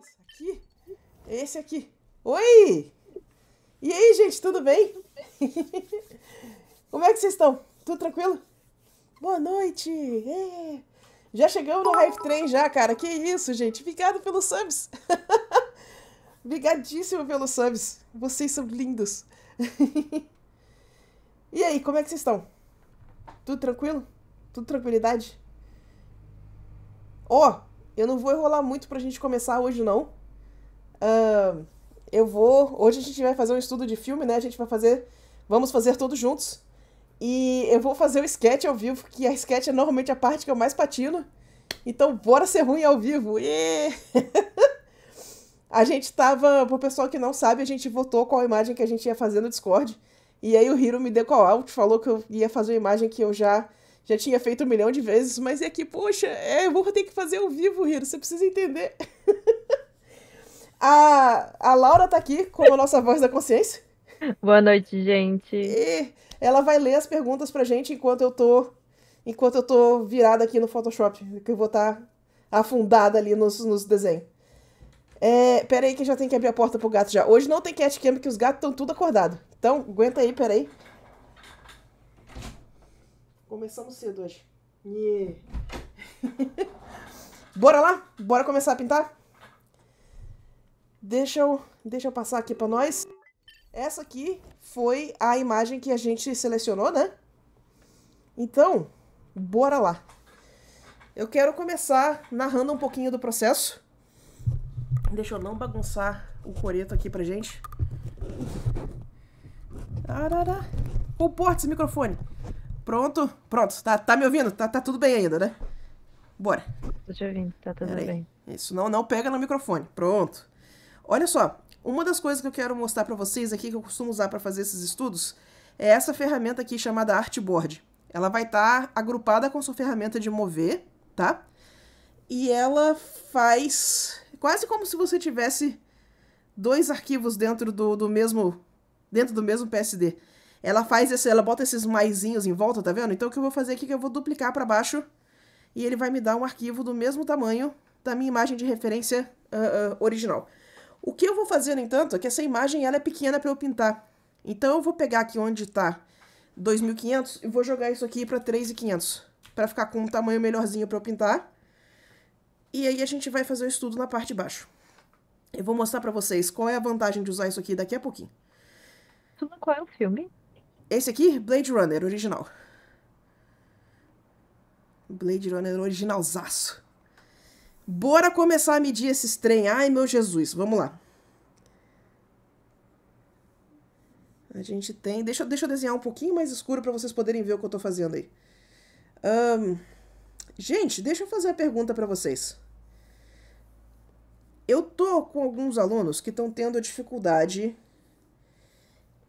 Dois, aqui. É esse aqui. Oi! E aí, gente, tudo bem? Como é que vocês estão? Tudo tranquilo? Boa noite! É. Já chegamos no Hype Train já, cara. Que isso, gente. Obrigado pelos subs. Obrigadíssimo pelos subs. Vocês são lindos. e aí, como é que vocês estão? Tudo tranquilo? Tudo tranquilidade? Ó, oh, eu não vou enrolar muito pra gente começar hoje, não. Uh, eu vou. Hoje a gente vai fazer um estudo de filme, né? A gente vai fazer. Vamos fazer todos juntos. E eu vou fazer o sketch ao vivo, que a sketch é normalmente a parte que eu mais patino. Então, bora ser ruim ao vivo! Yeah! a gente tava. Pro pessoal que não sabe, a gente votou qual imagem que a gente ia fazer no Discord. E aí o Hiro me deu call out, falou que eu ia fazer uma imagem que eu já já tinha feito um milhão de vezes, mas é que, poxa, é, eu vou ter que fazer ao vivo, Hiro, você precisa entender. a, a Laura tá aqui como a nossa voz da consciência. Boa noite, gente. E ela vai ler as perguntas pra gente enquanto eu tô enquanto eu tô virada aqui no Photoshop, que eu vou estar tá afundada ali nos, nos desenhos. É, pera aí que já tem que abrir a porta pro gato já. Hoje não tem catcam, cam, que os gatos estão tudo acordados. Então, aguenta aí, pera aí. Começamos cedo hoje. Yeah. Bora lá? Bora começar a pintar? Deixa eu, deixa eu passar aqui para nós. Essa aqui foi a imagem que a gente selecionou, né? Então, bora lá. Eu quero começar narrando um pouquinho do processo. Deixa eu não bagunçar o coreto aqui pra gente. O Comporte esse microfone. Pronto, pronto. Tá, tá me ouvindo? Tá, tá tudo bem ainda, né? Bora. Tô te ouvindo, tá tudo bem. Isso, não, não pega no microfone. Pronto. Olha só, uma das coisas que eu quero mostrar para vocês aqui, que eu costumo usar para fazer esses estudos, é essa ferramenta aqui chamada Artboard. Ela vai estar tá agrupada com sua ferramenta de mover, tá? E ela faz quase como se você tivesse dois arquivos dentro do, do mesmo dentro do mesmo PSD. Ela faz esse, ela bota esses maisinhos em volta, tá vendo? Então o que eu vou fazer aqui é que eu vou duplicar para baixo e ele vai me dar um arquivo do mesmo tamanho da minha imagem de referência uh, uh, original. O que eu vou fazer, no entanto, é que essa imagem ela é pequena para eu pintar. Então eu vou pegar aqui onde está 2.500 e vou jogar isso aqui para 3.500, para ficar com um tamanho melhorzinho para eu pintar. E aí a gente vai fazer o estudo na parte de baixo. Eu vou mostrar para vocês qual é a vantagem de usar isso aqui daqui a pouquinho. Qual é o filme? Esse aqui, Blade Runner, original. Blade Runner originalzaço. Bora começar a medir esses trem. Ai, meu Jesus, vamos lá. A gente tem... Deixa, deixa eu desenhar um pouquinho mais escuro para vocês poderem ver o que eu estou fazendo aí. Um... Gente, deixa eu fazer a pergunta para vocês. Eu tô com alguns alunos que estão tendo dificuldade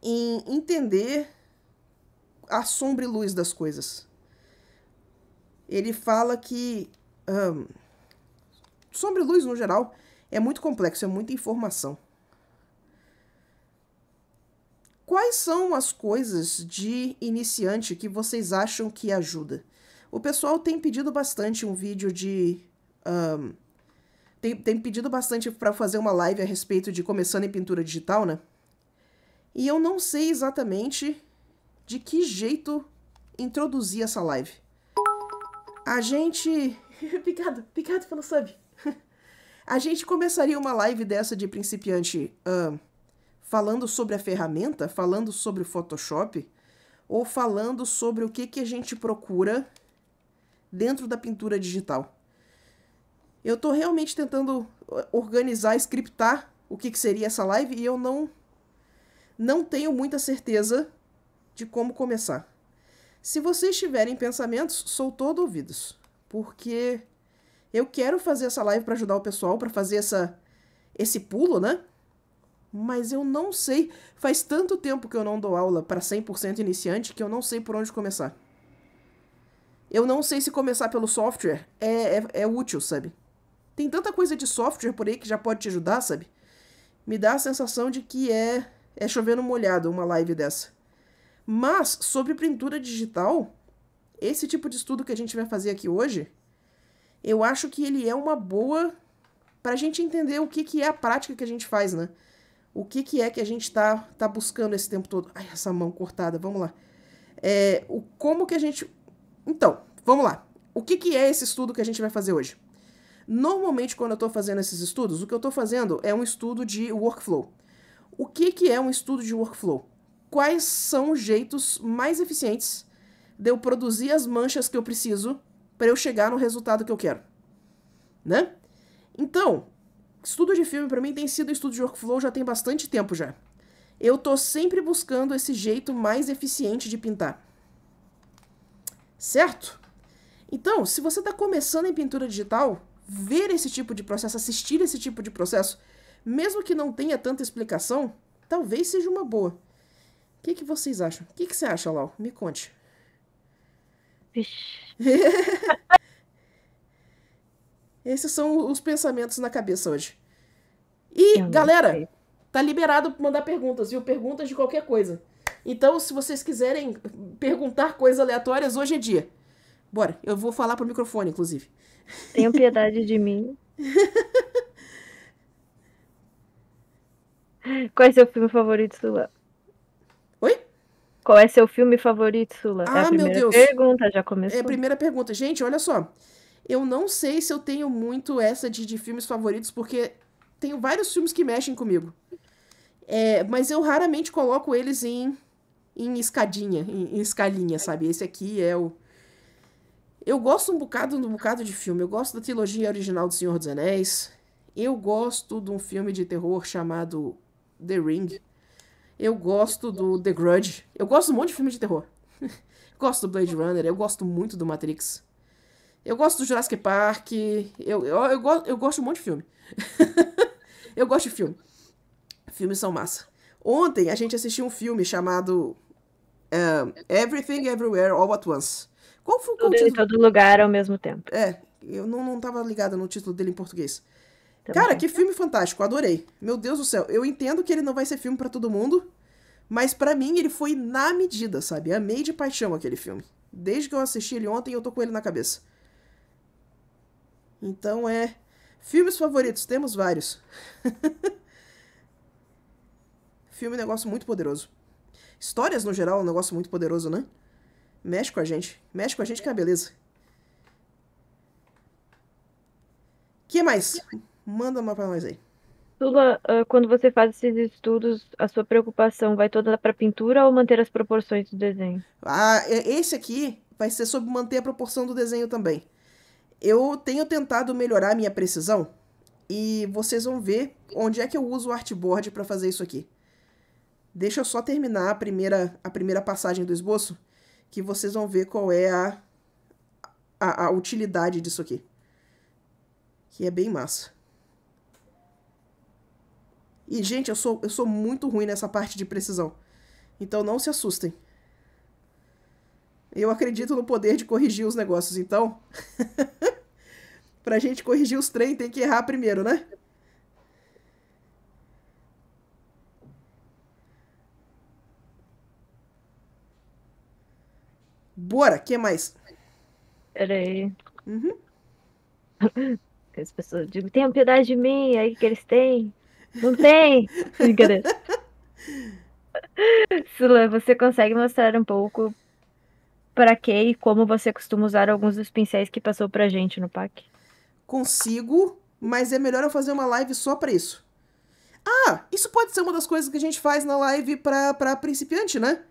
em entender a sombra e luz das coisas. Ele fala que um, sombra e luz no geral é muito complexo, é muita informação. Quais são as coisas de iniciante que vocês acham que ajuda? O pessoal tem pedido bastante um vídeo de. Um, tem, tem pedido bastante para fazer uma live a respeito de começando em pintura digital, né? E eu não sei exatamente de que jeito introduzir essa live. A gente. obrigado, obrigado pelo sub. a gente começaria uma live dessa de principiante uh, falando sobre a ferramenta, falando sobre o Photoshop, ou falando sobre o que, que a gente procura dentro da pintura digital. Eu estou realmente tentando uh, organizar, scriptar o que, que seria essa live e eu não não tenho muita certeza de como começar. Se vocês tiverem pensamentos, sou todo ouvidos, porque eu quero fazer essa live para ajudar o pessoal, para fazer essa esse pulo, né? Mas eu não sei, faz tanto tempo que eu não dou aula para 100% iniciante que eu não sei por onde começar. Eu não sei se começar pelo software é, é, é útil, sabe? Tem tanta coisa de software por aí que já pode te ajudar, sabe? Me dá a sensação de que é, é chovendo molhado uma live dessa. Mas sobre pintura digital, esse tipo de estudo que a gente vai fazer aqui hoje, eu acho que ele é uma boa para a gente entender o que, que é a prática que a gente faz, né? O que, que é que a gente está tá buscando esse tempo todo. Ai, essa mão cortada, vamos lá. É, o como que a gente. Então, vamos lá. O que, que é esse estudo que a gente vai fazer hoje? Normalmente, quando eu estou fazendo esses estudos, o que eu estou fazendo é um estudo de workflow. O que, que é um estudo de workflow? quais são os jeitos mais eficientes de eu produzir as manchas que eu preciso para eu chegar no resultado que eu quero, né? Então, estudo de filme para mim tem sido estudo de workflow já tem bastante tempo já. Eu tô sempre buscando esse jeito mais eficiente de pintar. Certo? Então, se você está começando em pintura digital, ver esse tipo de processo, assistir esse tipo de processo, mesmo que não tenha tanta explicação, talvez seja uma boa. O que, que vocês acham? O que, que você acha, Lau? Me conte. Vixe. Esses são os pensamentos na cabeça hoje. E, galera, sei. tá liberado mandar perguntas, viu? Perguntas de qualquer coisa. Então, se vocês quiserem perguntar coisas aleatórias, hoje é dia. Bora, eu vou falar pro microfone, inclusive. Tenha piedade de mim. Qual é seu filme favorito, Sua? Qual é seu filme favorito, Sula? Ah, é a ah, primeira meu Deus. pergunta, já começou. É a primeira pergunta. Gente, olha só. Eu não sei se eu tenho muito essa de, de filmes favoritos, porque tenho vários filmes que mexem comigo. É, mas eu raramente coloco eles em, em escadinha, em, em escalinha, sabe? Esse aqui é o. Eu gosto um bocado um bocado de filme. Eu gosto da trilogia original do Senhor dos Anéis. Eu gosto de um filme de terror chamado The Ring. Eu gosto do The Grudge. Eu gosto de um monte de filme de terror. gosto do Blade Runner, eu gosto muito do Matrix. Eu gosto do Jurassic Park. Eu, eu, eu, eu gosto de um monte de filme. eu gosto de filme. Filmes são massa. Ontem a gente assistiu um filme chamado eh, Everything Everywhere All At Once. Qual foi o título? em todo lugar ao mesmo tempo. É, eu não, não tava ligada no título dele em português. Também. Cara, que filme fantástico, adorei. Meu Deus do céu, eu entendo que ele não vai ser filme para todo mundo, mas para mim ele foi na medida, sabe? Amei de paixão aquele filme. Desde que eu assisti ele ontem, eu tô com ele na cabeça. Então é. Filmes favoritos, temos vários. filme é um negócio muito poderoso. Histórias, no geral, é um negócio muito poderoso, né? Mexe com a gente. Mexe com a gente que é a beleza. que mais? Manda uma pra nós aí. Lula, ah, quando você faz esses estudos, a sua preocupação vai toda para pintura ou manter as proporções do desenho? Ah, esse aqui vai ser sobre manter a proporção do desenho também. Eu tenho tentado melhorar a minha precisão e vocês vão ver onde é que eu uso o artboard para fazer isso aqui. Deixa eu só terminar a primeira, a primeira passagem do esboço, que vocês vão ver qual é a, a, a utilidade disso aqui. Que é bem massa. E, gente, eu sou, eu sou muito ruim nessa parte de precisão. Então não se assustem. Eu acredito no poder de corrigir os negócios, então. pra gente corrigir os trem, tem que errar primeiro, né? Bora, que mais? Peraí. Uhum. As pessoas dizem, tenham piedade de mim, aí que eles têm. Não tem! Brincadeira. Sula, você consegue mostrar um pouco para que e como você costuma usar alguns dos pincéis que passou pra gente no pack? Consigo, mas é melhor eu fazer uma live só para isso. Ah, isso pode ser uma das coisas que a gente faz na live pra, pra principiante, né?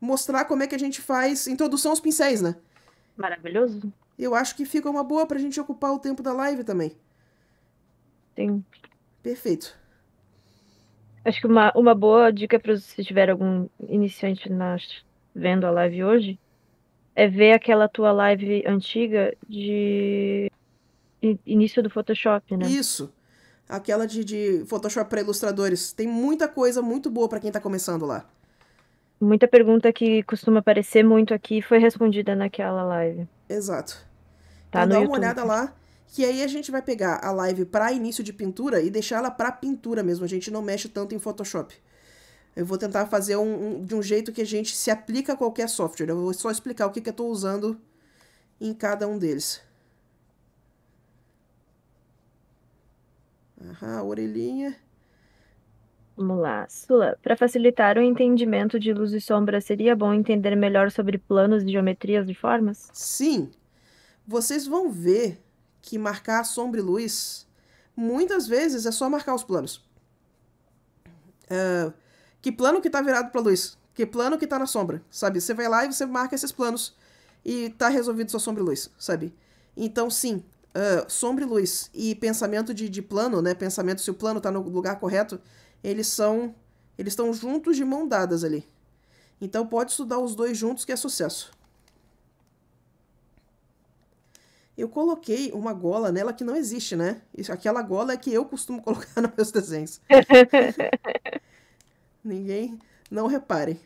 Mostrar como é que a gente faz introdução aos pincéis, né? Maravilhoso. Eu acho que fica uma boa pra gente ocupar o tempo da live também. Sim. Perfeito. Acho que uma, uma boa dica para se tiver algum iniciante nas, vendo a live hoje é ver aquela tua live antiga de início do Photoshop, né? Isso. Aquela de, de Photoshop para ilustradores. Tem muita coisa muito boa para quem está começando lá. Muita pergunta que costuma aparecer muito aqui foi respondida naquela live. Exato. Tá então, dá YouTube. uma olhada lá que aí a gente vai pegar a live para início de pintura e deixar ela para pintura mesmo. A gente não mexe tanto em Photoshop. Eu vou tentar fazer um, um, de um jeito que a gente se aplica a qualquer software. Eu vou só explicar o que, que eu estou usando em cada um deles. Aham, orelhinha. Vamos lá. Sula, para facilitar o entendimento de luz e sombra, seria bom entender melhor sobre planos e geometrias de formas? Sim. Vocês vão ver que marcar sombra e luz, muitas vezes é só marcar os planos. Uh, que plano que tá virado pra luz? Que plano que tá na sombra? Sabe? Você vai lá e você marca esses planos e tá resolvido sua sombra e luz, sabe? Então, sim, uh, sombra e luz e pensamento de, de plano, né? Pensamento se o plano tá no lugar correto, eles são. Eles estão juntos de mão dadas ali. Então pode estudar os dois juntos que é sucesso. eu coloquei uma gola nela que não existe, né? Aquela gola é que eu costumo colocar nos meus desenhos. Ninguém não repare.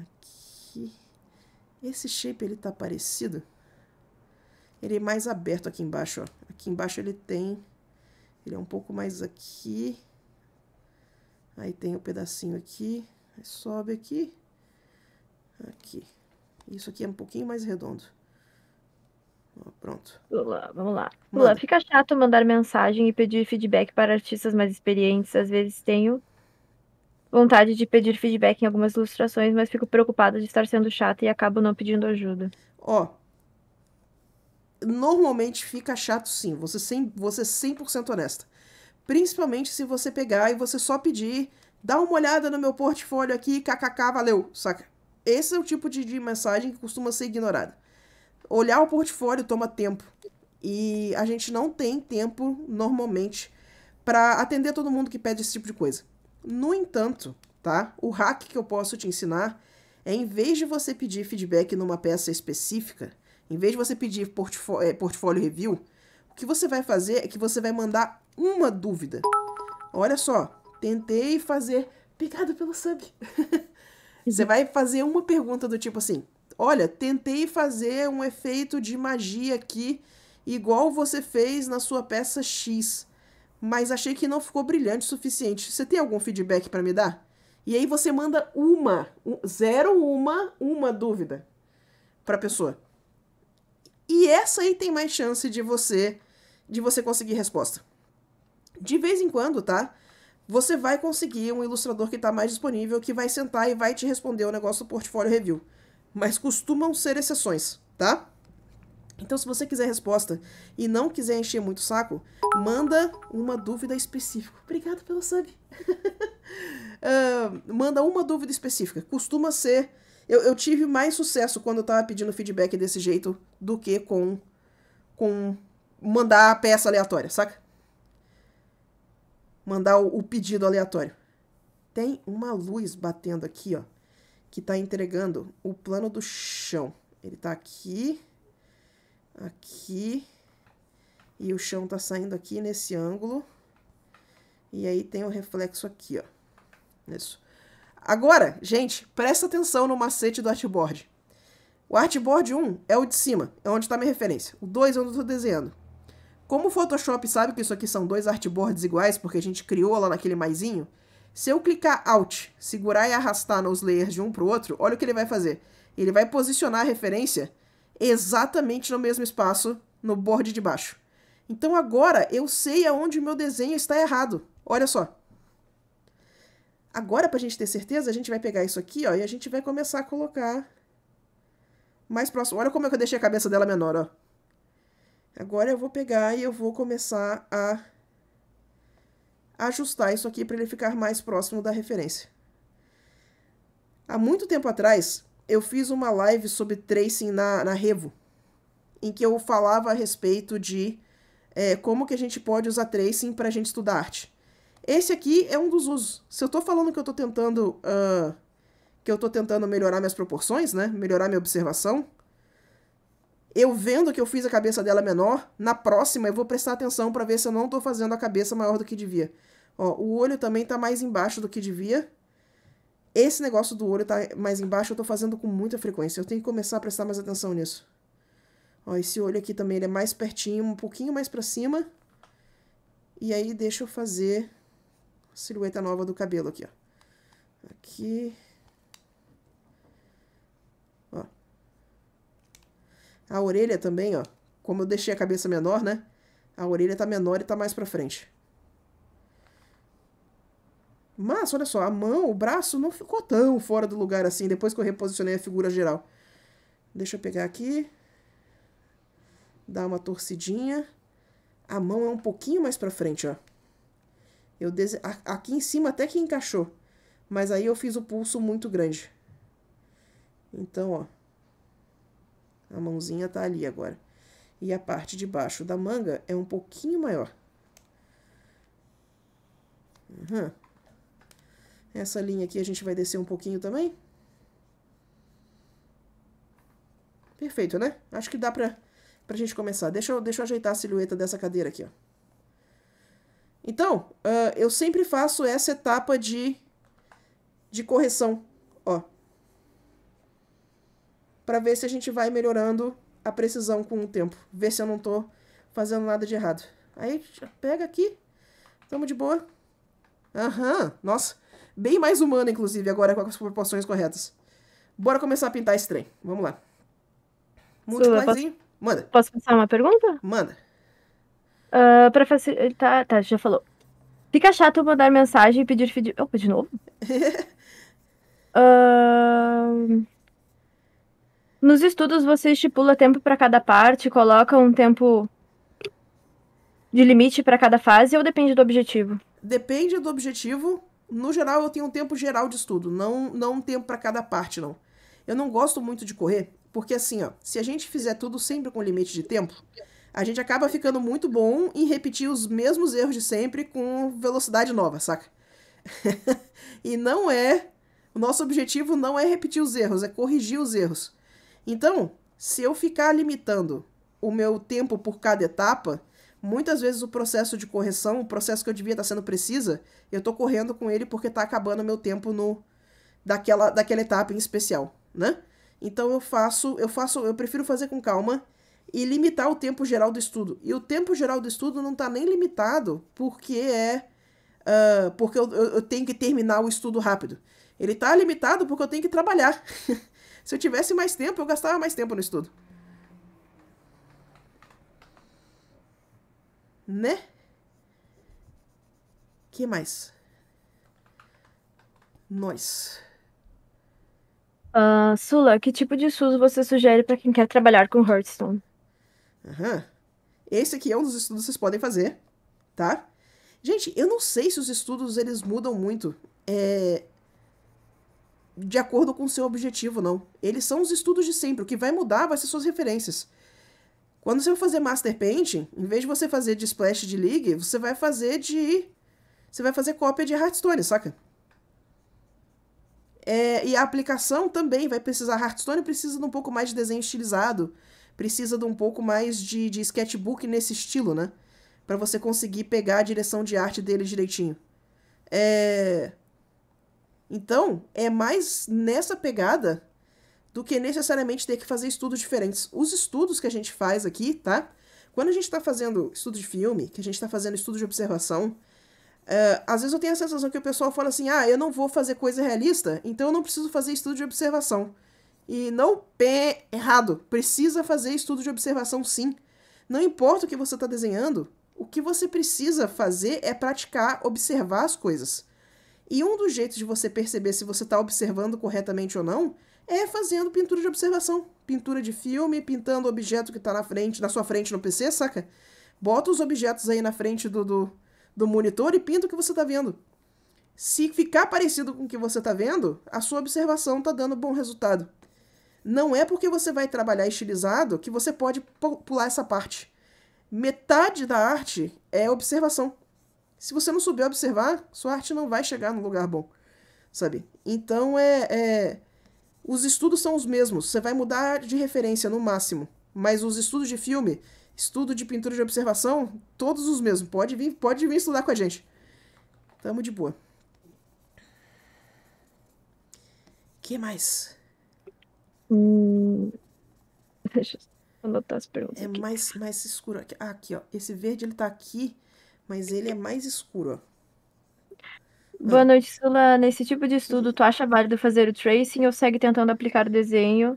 Aqui. Esse shape ele tá parecido. Ele é mais aberto aqui embaixo, ó. Aqui embaixo ele tem ele é um pouco mais aqui. Aí tem o um pedacinho aqui, sobe aqui. Aqui. Isso aqui é um pouquinho mais redondo. Pronto. Lula, vamos lá. Lula, Manda. fica chato mandar mensagem e pedir feedback para artistas mais experientes. Às vezes tenho vontade de pedir feedback em algumas ilustrações, mas fico preocupada de estar sendo chata e acabo não pedindo ajuda. Ó. Normalmente fica chato sim, você, sem, você é 100% honesta. Principalmente se você pegar e você só pedir, dá uma olhada no meu portfólio aqui, kkk, valeu, saca? Esse é o tipo de, de mensagem que costuma ser ignorada. Olhar o portfólio toma tempo. E a gente não tem tempo, normalmente, para atender todo mundo que pede esse tipo de coisa. No entanto, tá? O hack que eu posso te ensinar é em vez de você pedir feedback numa peça específica, em vez de você pedir é, portfólio, review, o que você vai fazer é que você vai mandar uma dúvida. Olha só, tentei fazer Obrigado pelo sub. você uhum. vai fazer uma pergunta do tipo assim: olha, tentei fazer um efeito de magia aqui, igual você fez na sua peça X, mas achei que não ficou brilhante o suficiente. Você tem algum feedback para me dar? E aí você manda uma, um, zero uma, uma dúvida para a pessoa. E essa aí tem mais chance de você de você conseguir resposta. De vez em quando, tá? Você vai conseguir um ilustrador que está mais disponível que vai sentar e vai te responder o negócio do portfólio review mas costumam ser exceções, tá? Então, se você quiser resposta e não quiser encher muito o saco, manda uma dúvida específica. Obrigado pelo sub. uh, manda uma dúvida específica. Costuma ser. Eu, eu tive mais sucesso quando eu tava pedindo feedback desse jeito do que com, com mandar a peça aleatória, saca? Mandar o, o pedido aleatório. Tem uma luz batendo aqui, ó que está entregando o plano do chão. Ele está aqui, aqui, e o chão está saindo aqui nesse ângulo. E aí tem o reflexo aqui, ó. Isso. Agora, gente, presta atenção no macete do artboard. O artboard 1 é o de cima, é onde está minha referência. O 2 é onde eu estou desenhando. Como o Photoshop sabe que isso aqui são dois artboards iguais, porque a gente criou lá naquele maisinho, se eu clicar Alt, segurar e arrastar nos layers de um para o outro, olha o que ele vai fazer. Ele vai posicionar a referência exatamente no mesmo espaço no board de baixo. Então agora eu sei aonde o meu desenho está errado. Olha só. Agora, para a gente ter certeza, a gente vai pegar isso aqui ó, e a gente vai começar a colocar mais próximo. Olha como é que eu deixei a cabeça dela menor. Ó. Agora eu vou pegar e eu vou começar a ajustar isso aqui para ele ficar mais próximo da referência. Há muito tempo atrás, eu fiz uma live sobre tracing na, na Revo, em que eu falava a respeito de é, como que a gente pode usar tracing para a gente estudar arte. Esse aqui é um dos usos. Se eu estou falando que eu estou tentando uh, que eu estou tentando melhorar minhas proporções, né, melhorar minha observação, eu vendo que eu fiz a cabeça dela menor, na próxima eu vou prestar atenção para ver se eu não estou fazendo a cabeça maior do que devia. Ó, o olho também está mais embaixo do que devia. Esse negócio do olho está mais embaixo, eu estou fazendo com muita frequência. Eu tenho que começar a prestar mais atenção nisso. Ó, esse olho aqui também ele é mais pertinho, um pouquinho mais para cima. E aí deixa eu fazer a silhueta nova do cabelo aqui, ó. Aqui, A orelha também, ó. Como eu deixei a cabeça menor, né? A orelha tá menor e tá mais pra frente. Mas, olha só, a mão, o braço não ficou tão fora do lugar assim, depois que eu reposicionei a figura geral. Deixa eu pegar aqui. Dar uma torcidinha. A mão é um pouquinho mais pra frente, ó. Eu dese... Aqui em cima até que encaixou. Mas aí eu fiz o pulso muito grande. Então, ó. A mãozinha tá ali agora. E a parte de baixo da manga é um pouquinho maior. Uhum. Essa linha aqui a gente vai descer um pouquinho também. Perfeito, né? Acho que dá pra, pra gente começar. Deixa eu, deixa eu ajeitar a silhueta dessa cadeira aqui, ó. Então, uh, eu sempre faço essa etapa de, de correção, ó para ver se a gente vai melhorando a precisão com o tempo. Ver se eu não tô fazendo nada de errado. Aí pega aqui. Tamo de boa. Aham. Uhum. Nossa. Bem mais humana, inclusive, agora com as proporções corretas. Bora começar a pintar esse trem. Vamos lá. Multiplizinho. Posso... Manda. Posso passar uma pergunta? Manda. Uh, pra facilitar. Tá, tá, já falou. Fica chato mandar mensagem e pedir feedback. Opa, de novo? uh... Nos estudos você estipula tempo para cada parte, coloca um tempo de limite para cada fase ou depende do objetivo? Depende do objetivo. No geral, eu tenho um tempo geral de estudo, não, não um tempo para cada parte, não. Eu não gosto muito de correr, porque assim, ó, se a gente fizer tudo sempre com limite de tempo, a gente acaba ficando muito bom em repetir os mesmos erros de sempre com velocidade nova, saca? e não é. O nosso objetivo não é repetir os erros, é corrigir os erros. Então, se eu ficar limitando o meu tempo por cada etapa, muitas vezes o processo de correção, o processo que eu devia estar sendo precisa, eu estou correndo com ele porque está acabando o meu tempo no daquela, daquela etapa em especial, né? Então eu faço, eu faço, eu prefiro fazer com calma e limitar o tempo geral do estudo. E o tempo geral do estudo não está nem limitado porque é uh, porque eu, eu, eu tenho que terminar o estudo rápido. Ele está limitado porque eu tenho que trabalhar. Se eu tivesse mais tempo, eu gastava mais tempo no estudo. Né? que mais? Nós. Uh, Sula, que tipo de estudo você sugere para quem quer trabalhar com Hearthstone? Uhum. Esse aqui é um dos estudos que vocês podem fazer, tá? Gente, eu não sei se os estudos eles mudam muito. É de acordo com o seu objetivo, não. Eles são os estudos de sempre. O que vai mudar vai ser suas referências. Quando você for fazer Master Painting, em vez de você fazer de Splash de League, você vai fazer de... Você vai fazer cópia de Hearthstone, saca? É, e a aplicação também vai precisar. Hearthstone precisa de um pouco mais de desenho estilizado. Precisa de um pouco mais de, de sketchbook nesse estilo, né? Para você conseguir pegar a direção de arte dele direitinho. É... Então, é mais nessa pegada do que necessariamente ter que fazer estudos diferentes. Os estudos que a gente faz aqui, tá? Quando a gente está fazendo estudo de filme, que a gente está fazendo estudo de observação, Uh, às vezes eu tenho a sensação que o pessoal fala assim: ah, eu não vou fazer coisa realista, então eu não preciso fazer estudo de observação. E não pé errado, precisa fazer estudo de observação sim. Não importa o que você está desenhando, o que você precisa fazer é praticar, observar as coisas. E um dos jeitos de você perceber se você está observando corretamente ou não é fazendo pintura de observação. Pintura de filme, pintando o objeto que está na frente, na sua frente no PC, saca? Bota os objetos aí na frente do, do, do monitor e pinta o que você está vendo. Se ficar parecido com o que você está vendo, a sua observação está dando bom resultado. Não é porque você vai trabalhar estilizado que você pode pular essa parte. Metade da arte é observação se você não souber observar, sua arte não vai chegar no lugar bom, sabe? Então é, é, os estudos são os mesmos. Você vai mudar de referência no máximo, mas os estudos de filme, estudo de pintura de observação, todos os mesmos. Pode vir, pode vir estudar com a gente. Tamo de boa. Que mais? Hum, deixa eu anotar as perguntas. É aqui. mais mais escuro aqui. Ah, aqui, ó. Esse verde ele tá aqui mas ele é mais escuro, ó. Boa ah. noite, Sula. Nesse tipo de estudo, tu acha válido fazer o tracing ou segue tentando aplicar o desenho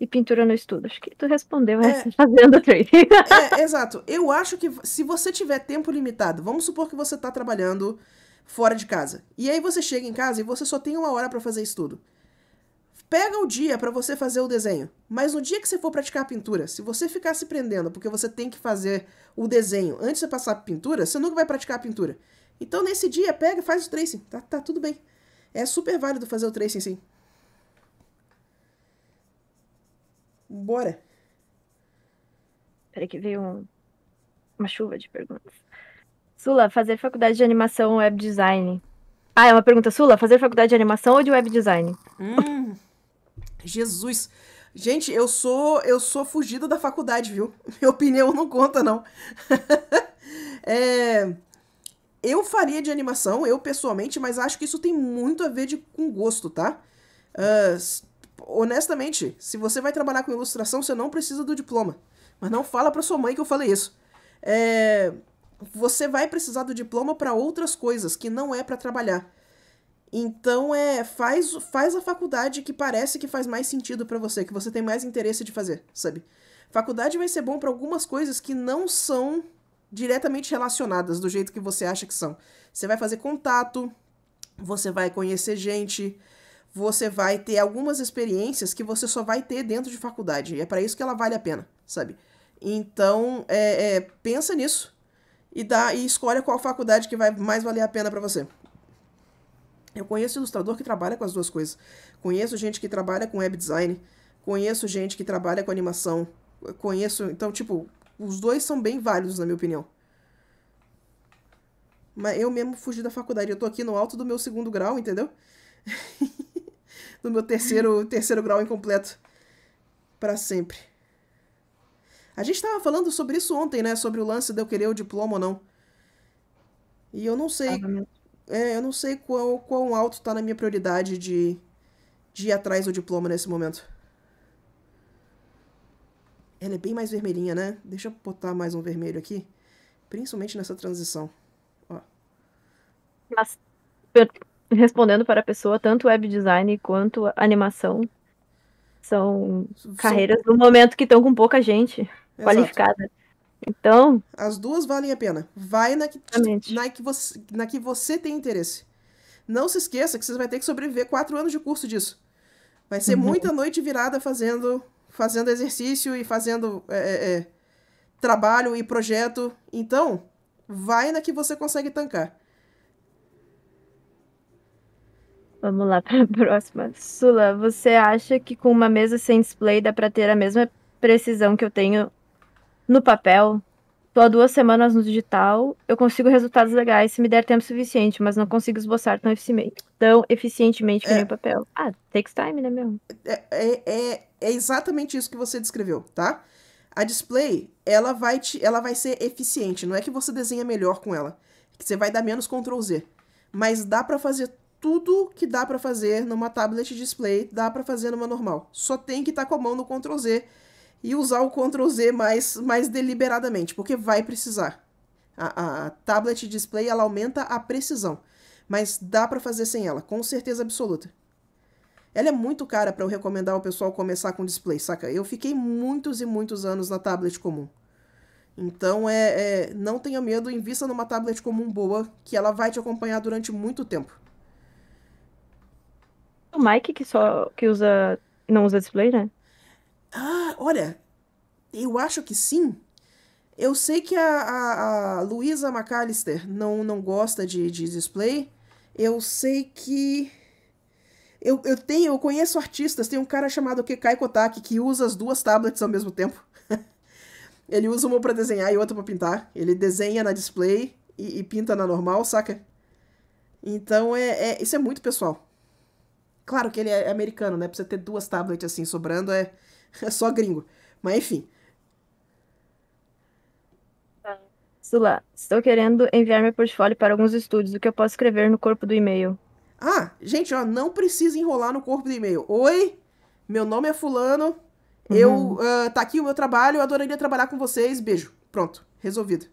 e pintura no estudo? Acho que tu respondeu né? é, essa fazendo o tracing. É, exato. Eu acho que se você tiver tempo limitado, vamos supor que você está trabalhando fora de casa. E aí você chega em casa e você só tem uma hora para fazer estudo pega o dia para você fazer o desenho, mas no dia que você for praticar a pintura, se você ficar se prendendo porque você tem que fazer o desenho antes de você passar a pintura, você nunca vai praticar a pintura. Então nesse dia, pega e faz o tracing, tá, tá tudo bem. É super válido fazer o tracing sim. Bora. Peraí que veio um... uma chuva de perguntas. Sula, fazer faculdade de animação ou web design? Ah, é uma pergunta, Sula, fazer faculdade de animação ou de web design? Hum. Jesus. Gente, eu sou eu sou fugida da faculdade, viu? Minha opinião não conta, não. é, eu faria de animação, eu pessoalmente, mas acho que isso tem muito a ver de, com gosto, tá? Uh, honestamente, se você vai trabalhar com ilustração, você não precisa do diploma. Mas não fala pra sua mãe que eu falei isso. É, você vai precisar do diploma para outras coisas que não é para trabalhar. Então é faz faz a faculdade que parece que faz mais sentido para você, que você tem mais interesse de fazer, sabe? Faculdade vai ser bom para algumas coisas que não são diretamente relacionadas do jeito que você acha que são. Você vai fazer contato, você vai conhecer gente, você vai ter algumas experiências que você só vai ter dentro de faculdade. E é para isso que ela vale a pena, sabe? Então é, é, pensa nisso e dá e escolha qual faculdade que vai mais valer a pena para você. Eu conheço ilustrador que trabalha com as duas coisas. Conheço gente que trabalha com web design, conheço gente que trabalha com animação, conheço, então tipo, os dois são bem válidos na minha opinião. Mas eu mesmo fugi da faculdade, eu tô aqui no alto do meu segundo grau, entendeu? do meu terceiro, terceiro grau incompleto para sempre. A gente tava falando sobre isso ontem, né, sobre o lance de eu querer o diploma ou não. E eu não sei, é, eu não sei quão, quão alto está na minha prioridade de, de ir atrás do diploma nesse momento. Ela é bem mais vermelhinha, né? Deixa eu botar mais um vermelho aqui. Principalmente nessa transição. Ó. Mas, respondendo para a pessoa, tanto web design quanto animação são, são... carreiras no momento que estão com pouca gente Exato. qualificada. Então. As duas valem a pena. Vai na que, na que, você, na que você tem interesse. Não se esqueça que você vai ter que sobreviver quatro anos de curso disso. Vai ser uhum. muita noite virada fazendo, fazendo exercício e fazendo é, é, é trabalho e projeto. Então, vai na que você consegue tancar. Vamos lá para a próxima. Sula, você acha que com uma mesa sem display dá para ter a mesma precisão que eu tenho no papel, tô há duas semanas no digital, eu consigo resultados legais se me der tempo suficiente, mas não consigo esboçar tão, eficientemente, tão eficientemente que é. nem o é. papel. Ah, takes time, né, mesmo? É, é, é, é exatamente isso que você descreveu, tá? A display, ela vai, te, ela vai ser eficiente, não é que você desenha melhor com ela, é que você vai dar menos Ctrl Z, mas dá para fazer tudo que dá para fazer numa tablet display, dá para fazer numa normal. Só tem que estar tá com a mão no Ctrl Z e usar o Ctrl Z mais, mais deliberadamente, porque vai precisar. A, a, tablet display ela aumenta a precisão, mas dá para fazer sem ela, com certeza absoluta. Ela é muito cara para eu recomendar ao pessoal começar com display, saca? Eu fiquei muitos e muitos anos na tablet comum. Então é, é não tenha medo, invista numa tablet comum boa, que ela vai te acompanhar durante muito tempo. O Mike que só que usa não usa display, né? Ah, olha, eu acho que sim. Eu sei que a, a, a Luisa McAllister não, não gosta de, de display. Eu sei que. Eu, eu tenho, eu conheço artistas, tem um cara chamado Kekai Kotaki que usa as duas tablets ao mesmo tempo. ele usa uma para desenhar e outra para pintar. Ele desenha na display e, e pinta na normal, saca? Então é, é, isso é muito pessoal. Claro que ele é americano, né? Pra você ter duas tablets assim sobrando é É só gringo. Mas enfim. Tá. Sula, estou querendo enviar meu portfólio para alguns estúdios. O que eu posso escrever no corpo do e-mail? Ah, gente, ó, não precisa enrolar no corpo do e-mail. Oi, meu nome é Fulano. Uhum. Eu uh, ah, tá aqui o meu trabalho, eu adoraria trabalhar com vocês. Beijo. Pronto, resolvido.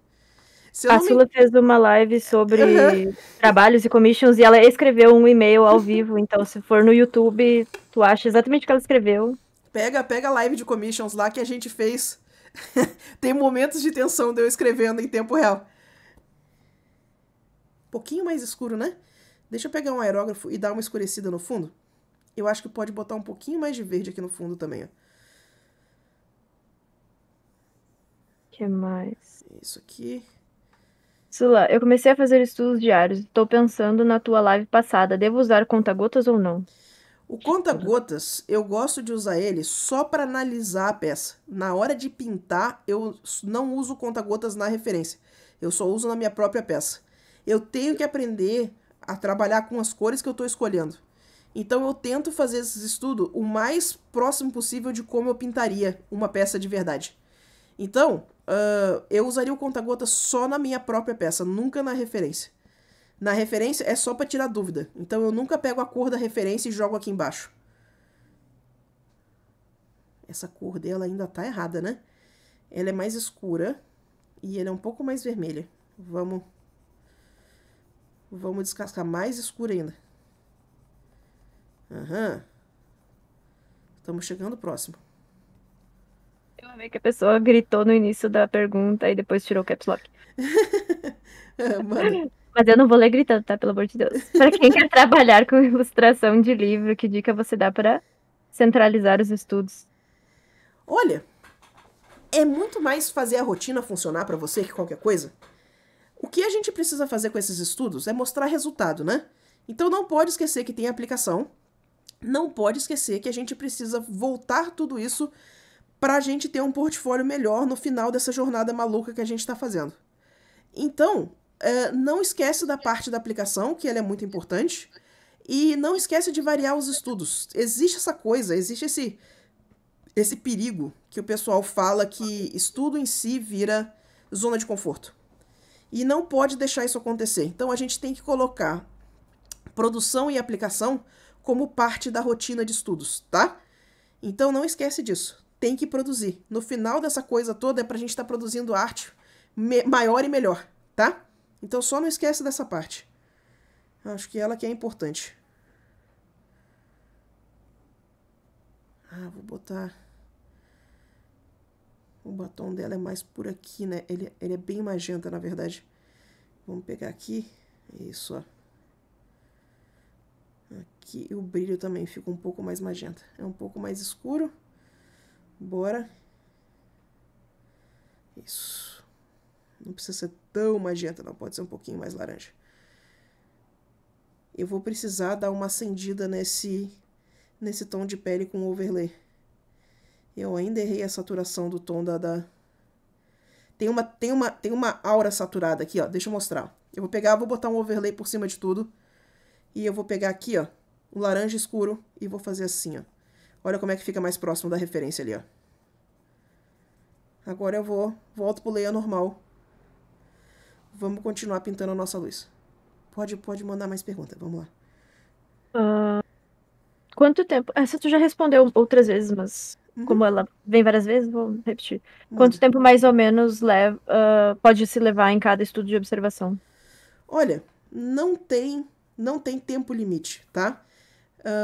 a Sula fez uma live sobre uhum. trabalhos e commissions e ela escreveu um e-mail ao vivo. Então, se for no YouTube, tu acha exatamente o que ela escreveu. Pega, pega a live de commissions lá que a gente fez. Tem momentos de tensão de eu escrevendo em tempo real. Um pouquinho mais escuro, né? Deixa eu pegar um aerógrafo e dar uma escurecida no fundo. Eu acho que pode botar um pouquinho mais de verde aqui no fundo também, O que mais? Isso aqui. Sula, eu comecei a fazer estudos diários. Estou pensando na tua live passada. Devo usar conta-gotas ou não? O conta-gotas, uhum. eu gosto de usar ele só para analisar a peça. Na hora de pintar, eu não uso conta-gotas na referência. Eu só uso na minha própria peça. Eu tenho que aprender a trabalhar com as cores que eu estou escolhendo. Então eu tento fazer esse estudo o mais próximo possível de como eu pintaria uma peça de verdade. Então, uh, eu usaria o conta-gotas só na minha própria peça, nunca na referência. Na referência é só para tirar dúvida. Então eu nunca pego a cor da referência e jogo aqui embaixo. Essa cor dela ainda tá errada, né? Ela é mais escura e ela é um pouco mais vermelha. Vamos Vamos descascar mais escura ainda. Aham. Uhum. Estamos chegando próximo. Eu amei que a pessoa gritou no início da pergunta e depois tirou o caps lock. Mano, mas eu não vou ler gritando, tá? Pelo amor de Deus. Para quem quer trabalhar com ilustração de livro, que dica você dá para centralizar os estudos? Olha, é muito mais fazer a rotina funcionar para você que qualquer coisa. O que a gente precisa fazer com esses estudos é mostrar resultado, né? Então não pode esquecer que tem aplicação. Não pode esquecer que a gente precisa voltar tudo isso para a gente ter um portfólio melhor no final dessa jornada maluca que a gente está fazendo. Então, é, não esquece da parte da aplicação, que ela é muito importante, e não esquece de variar os estudos. Existe essa coisa, existe esse, esse perigo que o pessoal fala que estudo em si vira zona de conforto. E não pode deixar isso acontecer. Então a gente tem que colocar produção e aplicação como parte da rotina de estudos, tá? Então não esquece disso. Tem que produzir. No final dessa coisa toda é pra gente estar tá produzindo arte maior e melhor, tá? Então só não esquece dessa parte. Acho que ela que é importante. Ah, vou botar... O batom dela é mais por aqui, né? Ele, ele é bem magenta, na verdade. Vamos pegar aqui. Isso, ó. Aqui o brilho também fica um pouco mais magenta. É um pouco mais escuro. Bora. Isso. Não precisa ser tão magenta, não, pode ser um pouquinho mais laranja. Eu vou precisar dar uma acendida nesse, nesse tom de pele com overlay. Eu ainda errei a saturação do tom da... da... Tem, uma, tem, uma, tem uma aura saturada aqui, ó, deixa eu mostrar. Eu vou pegar, vou botar um overlay por cima de tudo, e eu vou pegar aqui, ó, o um laranja escuro, e vou fazer assim, ó. Olha como é que fica mais próximo da referência ali, ó. Agora eu vou, volto pro layer normal Vamos continuar pintando a nossa luz. Pode, pode mandar mais pergunta, vamos lá. Uh, quanto tempo? Essa tu já respondeu outras vezes, mas uhum. como ela vem várias vezes, vou repetir. Manda. Quanto tempo mais ou menos leva, uh, pode se levar em cada estudo de observação? Olha, não tem, não tem tempo limite, tá?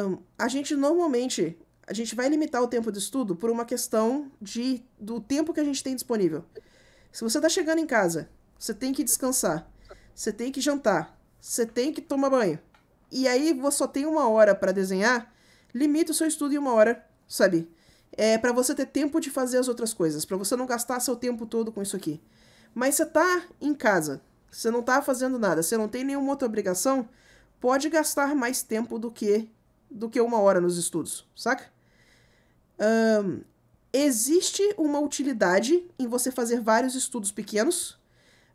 Um, ah, a gente normalmente a gente vai limitar o tempo de estudo por uma questão de do tempo que a gente tem disponível. Se você está chegando em casa você tem que descansar. Você tem que jantar. Você tem que tomar banho. E aí você só tem uma hora para desenhar. Limita o seu estudo em uma hora, sabe? É para você ter tempo de fazer as outras coisas, para você não gastar seu tempo todo com isso aqui. Mas você tá em casa, você não tá fazendo nada, você não tem nenhuma outra obrigação, pode gastar mais tempo do que do que uma hora nos estudos, saca? Um, existe uma utilidade em você fazer vários estudos pequenos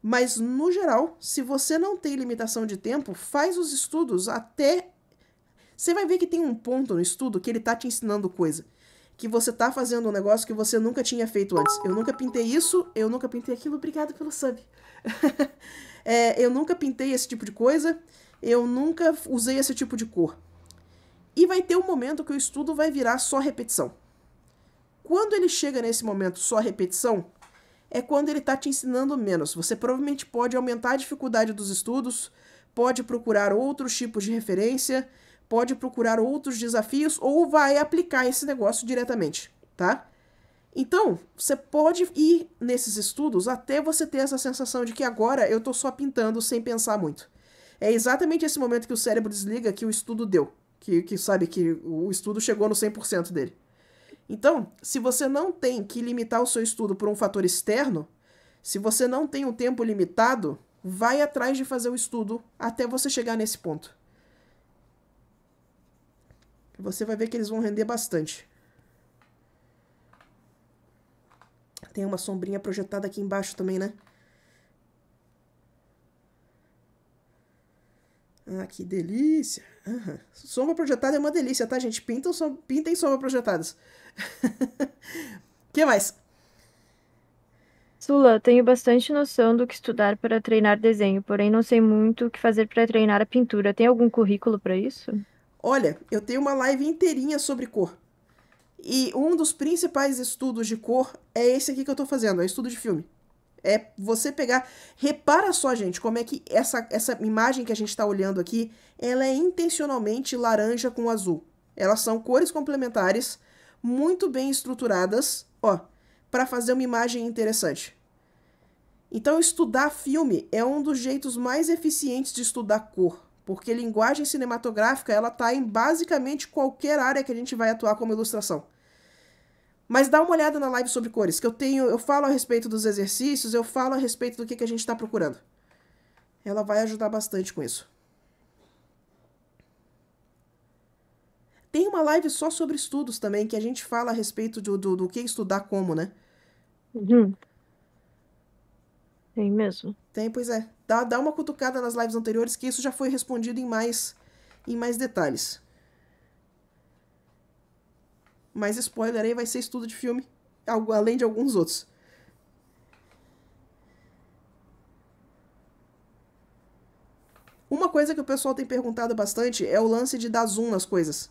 mas, no geral, se você não tem limitação de tempo, faz os estudos até. Você vai ver que tem um ponto no estudo que ele tá te ensinando coisa. Que você tá fazendo um negócio que você nunca tinha feito antes. Eu nunca pintei isso, eu nunca pintei aquilo. Obrigado pelo sub. é, eu nunca pintei esse tipo de coisa, eu nunca usei esse tipo de cor. E vai ter um momento que o estudo vai virar só repetição. Quando ele chega nesse momento só repetição, é quando ele está te ensinando menos. Você provavelmente pode aumentar a dificuldade dos estudos, pode procurar outros tipos de referência, pode procurar outros desafios ou vai aplicar esse negócio diretamente, tá? Então, você pode ir nesses estudos até você ter essa sensação de que agora eu estou só pintando sem pensar muito. É exatamente esse momento que o cérebro desliga que o estudo deu, que, que sabe que o estudo chegou no 100% dele. Então, se você não tem que limitar o seu estudo por um fator externo, se você não tem um tempo limitado, vai atrás de fazer o estudo até você chegar nesse ponto. Você vai ver que eles vão render bastante. Tem uma sombrinha projetada aqui embaixo também, né? Ah, que delícia. Uhum. Sombra projetada é uma delícia, tá, gente? Pintem, Pintem sombra projetadas. que mais? Sula, tenho bastante noção do que estudar para treinar desenho, porém não sei muito o que fazer para treinar a pintura. Tem algum currículo para isso? Olha, eu tenho uma live inteirinha sobre cor. E um dos principais estudos de cor é esse aqui que eu estou fazendo, é estudo de filme. É você pegar. Repara só, gente, como é que essa, essa imagem que a gente está olhando aqui, ela é intencionalmente laranja com azul. Elas são cores complementares muito bem estruturadas, ó, para fazer uma imagem interessante. Então, estudar filme é um dos jeitos mais eficientes de estudar cor, porque linguagem cinematográfica ela tá em basicamente qualquer área que a gente vai atuar como ilustração. Mas dá uma olhada na live sobre cores, que eu tenho, eu falo a respeito dos exercícios, eu falo a respeito do que, que a gente está procurando. Ela vai ajudar bastante com isso. Tem uma live só sobre estudos também, que a gente fala a respeito do, do, do que estudar como, né? Uhum. Tem mesmo. Tem, pois é. Dá, dá uma cutucada nas lives anteriores, que isso já foi respondido em mais, em mais detalhes. Mas spoiler aí vai ser estudo de filme, além de alguns outros. Uma coisa que o pessoal tem perguntado bastante é o lance de dar zoom nas coisas.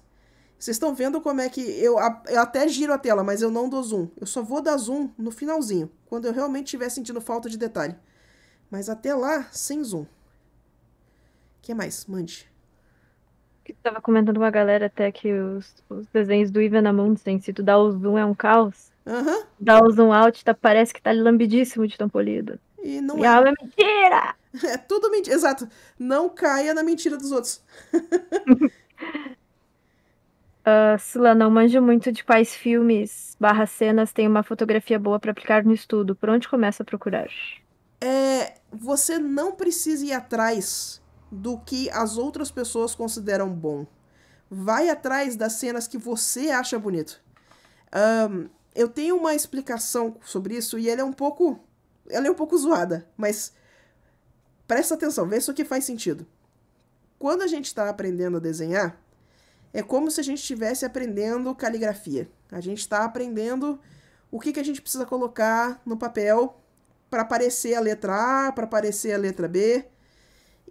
Vocês estão vendo como é que eu, eu até giro a tela, mas eu não dou zoom. Eu só vou dar zoom no finalzinho, quando eu realmente estiver sentindo falta de detalhe. Mas até lá, sem zoom. O que mais? Mande. Estava comentando uma galera até que os, os desenhos do Ivan Amundsen, se tu dá o zoom é um caos. Uhum. Dá o zoom out, tá, parece que tá lambidíssimo de tão polido. E não e é. é mentira! É tudo mentira, exato. Não caia na mentira dos outros. Uh, não manjo muito de quais filmes barra cenas tem uma fotografia boa para aplicar no estudo. Por onde começa a procurar? É, você não precisa ir atrás do que as outras pessoas consideram bom. Vai atrás das cenas que você acha bonito. Um, eu tenho uma explicação sobre isso e ela é um pouco. Ela é um pouco zoada, mas presta atenção, vê se o que faz sentido. Quando a gente está aprendendo a desenhar, é como se a gente estivesse aprendendo caligrafia. A gente está aprendendo o que, que a gente precisa colocar no papel para aparecer a letra A, para aparecer a letra B.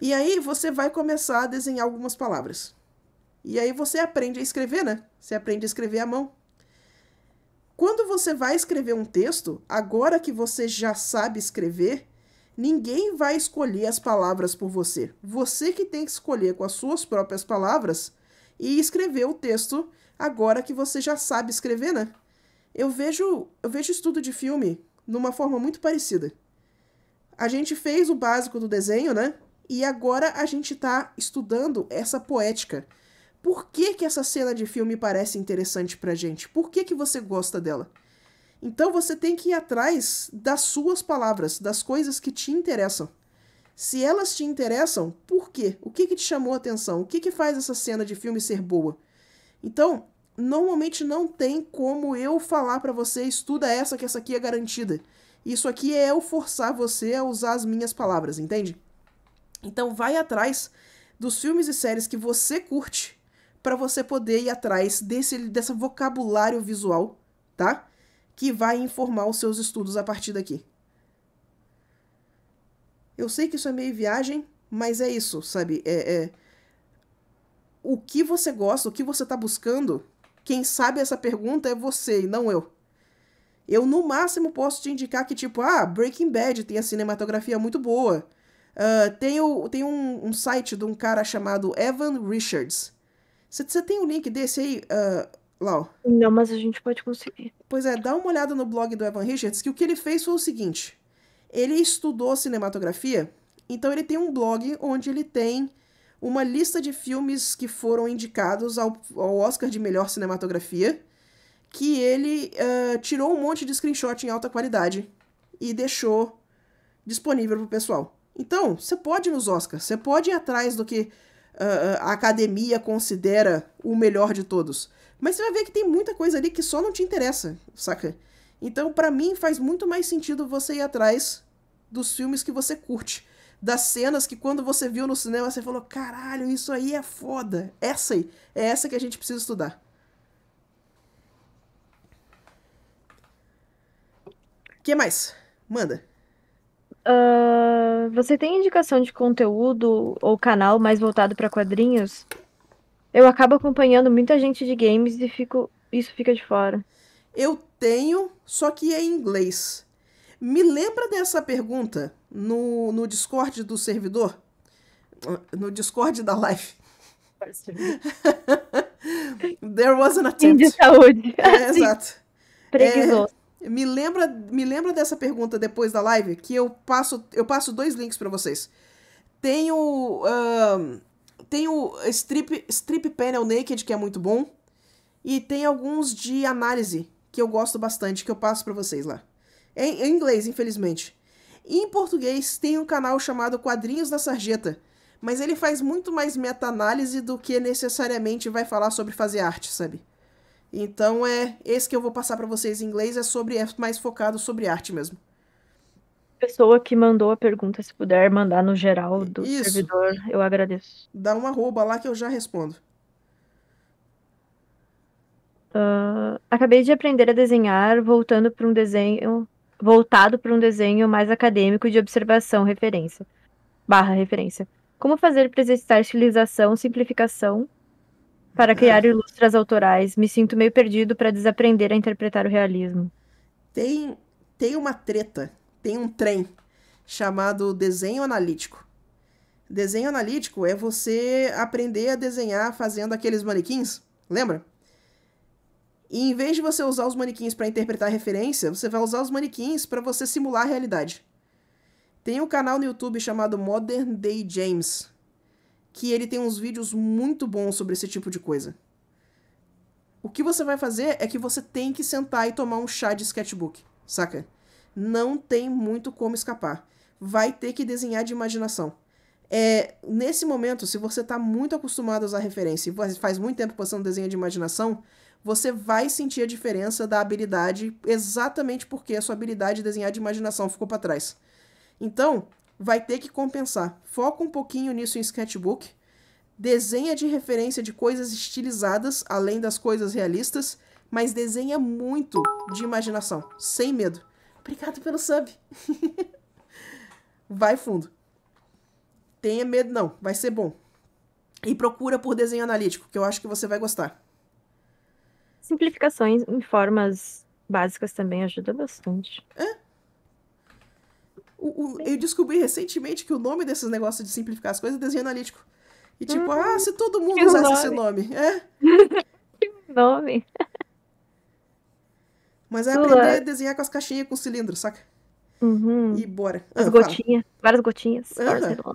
E aí você vai começar a desenhar algumas palavras. E aí você aprende a escrever, né? Você aprende a escrever à mão. Quando você vai escrever um texto, agora que você já sabe escrever, ninguém vai escolher as palavras por você. Você que tem que escolher com as suas próprias palavras e escrever o texto agora que você já sabe escrever, né? Eu vejo, eu vejo estudo de filme numa forma muito parecida. A gente fez o básico do desenho, né? E agora a gente está estudando essa poética. Por que, que essa cena de filme parece interessante pra gente? Por que, que você gosta dela? Então você tem que ir atrás das suas palavras, das coisas que te interessam. Se elas te interessam, por quê? O que, que te chamou a atenção? O que, que faz essa cena de filme ser boa? Então, normalmente não tem como eu falar para você, estuda essa que essa aqui é garantida. Isso aqui é eu forçar você a usar as minhas palavras, entende? Então vai atrás dos filmes e séries que você curte para você poder ir atrás desse desse vocabulário visual, tá? Que vai informar os seus estudos a partir daqui. Eu sei que isso é meio viagem, mas é isso, sabe? É, é... O que você gosta, o que você tá buscando, quem sabe essa pergunta é você e não eu. Eu, no máximo, posso te indicar que, tipo, ah, Breaking Bad tem a cinematografia muito boa. Uh, tem o, tem um, um, site de um cara chamado Evan Richards. Você tem o um link desse aí, uh, ah, Lau? Não, mas a gente pode conseguir. Pois é, dá uma olhada no blog do Evan Richards, que o que ele fez foi o seguinte. Ele estudou cinematografia, então ele tem um blog onde ele tem uma lista de filmes que foram indicados ao, ao Oscar de melhor cinematografia, que ele uh, tirou um monte de screenshot em alta qualidade e deixou disponível para o pessoal. Então, você pode ir nos Oscars, você pode ir atrás do que uh, a academia considera o melhor de todos. Mas você vai ver que tem muita coisa ali que só não te interessa, saca? Então, para mim, faz muito mais sentido você ir atrás dos filmes que você curte. Das cenas que quando você viu no cinema, você falou: caralho, isso aí é foda. Essa aí. É essa que a gente precisa estudar. O que mais? Manda. Uh, você tem indicação de conteúdo ou canal mais voltado para quadrinhos? Eu acabo acompanhando muita gente de games e fico isso fica de fora. Eu tenho, só que é em inglês. Me lembra dessa pergunta no, no Discord do servidor? No Discord da live. There was an attempt. De saúde. É, assim, exato. Preguiçoso. É, me, lembra, me lembra dessa pergunta depois da live, que eu passo, eu passo dois links para vocês. Tenho, uh, tenho strip, strip Panel Naked, que é muito bom, e tem alguns de análise que eu gosto bastante, que eu passo para vocês lá. É em, é em inglês, infelizmente. E em português, tem um canal chamado Quadrinhos da Sarjeta, mas ele faz muito mais meta-análise do que necessariamente vai falar sobre fazer arte, sabe? Então é esse que eu vou passar para vocês em inglês é sobre é mais focado sobre arte mesmo. Pessoa que mandou a pergunta, se puder mandar no geral do Isso. servidor, eu agradeço. Dá um arroba lá que eu já respondo. Uh, acabei de aprender a desenhar voltando para um desenho voltado para um desenho mais acadêmico de observação referência barra referência. Como fazer para exercitar estilização, simplificação para criar ilustras autorais? Me sinto meio perdido para desaprender a interpretar o realismo. Tem tem uma treta, tem um trem chamado desenho analítico. Desenho analítico é você aprender a desenhar fazendo aqueles manequins, lembra? E em vez de você usar os manequins para interpretar referência, você vai usar os manequins para você simular a realidade. Tem um canal no YouTube chamado Modern Day James, que ele tem uns vídeos muito bons sobre esse tipo de coisa. O que você vai fazer é que você tem que sentar e tomar um chá de sketchbook, saca? Não tem muito como escapar. Vai ter que desenhar de imaginação. É, nesse momento, se você está muito acostumado a usar referência e faz muito tempo que você não desenha de imaginação, você vai sentir a diferença da habilidade exatamente porque a sua habilidade de desenhar de imaginação ficou para trás. Então, vai ter que compensar. Foca um pouquinho nisso em sketchbook, desenha de referência de coisas estilizadas, além das coisas realistas, mas desenha muito de imaginação, sem medo. Obrigado pelo sub. vai fundo. Tenha medo não, vai ser bom. E procura por desenho analítico, que eu acho que você vai gostar simplificações em formas básicas também ajuda bastante. É. O, o, eu descobri recentemente que o nome desses negócios de simplificar as coisas é desenho analítico. E tipo, hum, ah, se todo mundo usasse nome. esse nome, é? que nome. Mas é aprender a desenhar com as caixinhas com cilindro, saca? Uhum. E bora. Ah, as gotinhas, várias gotinhas. Uhum.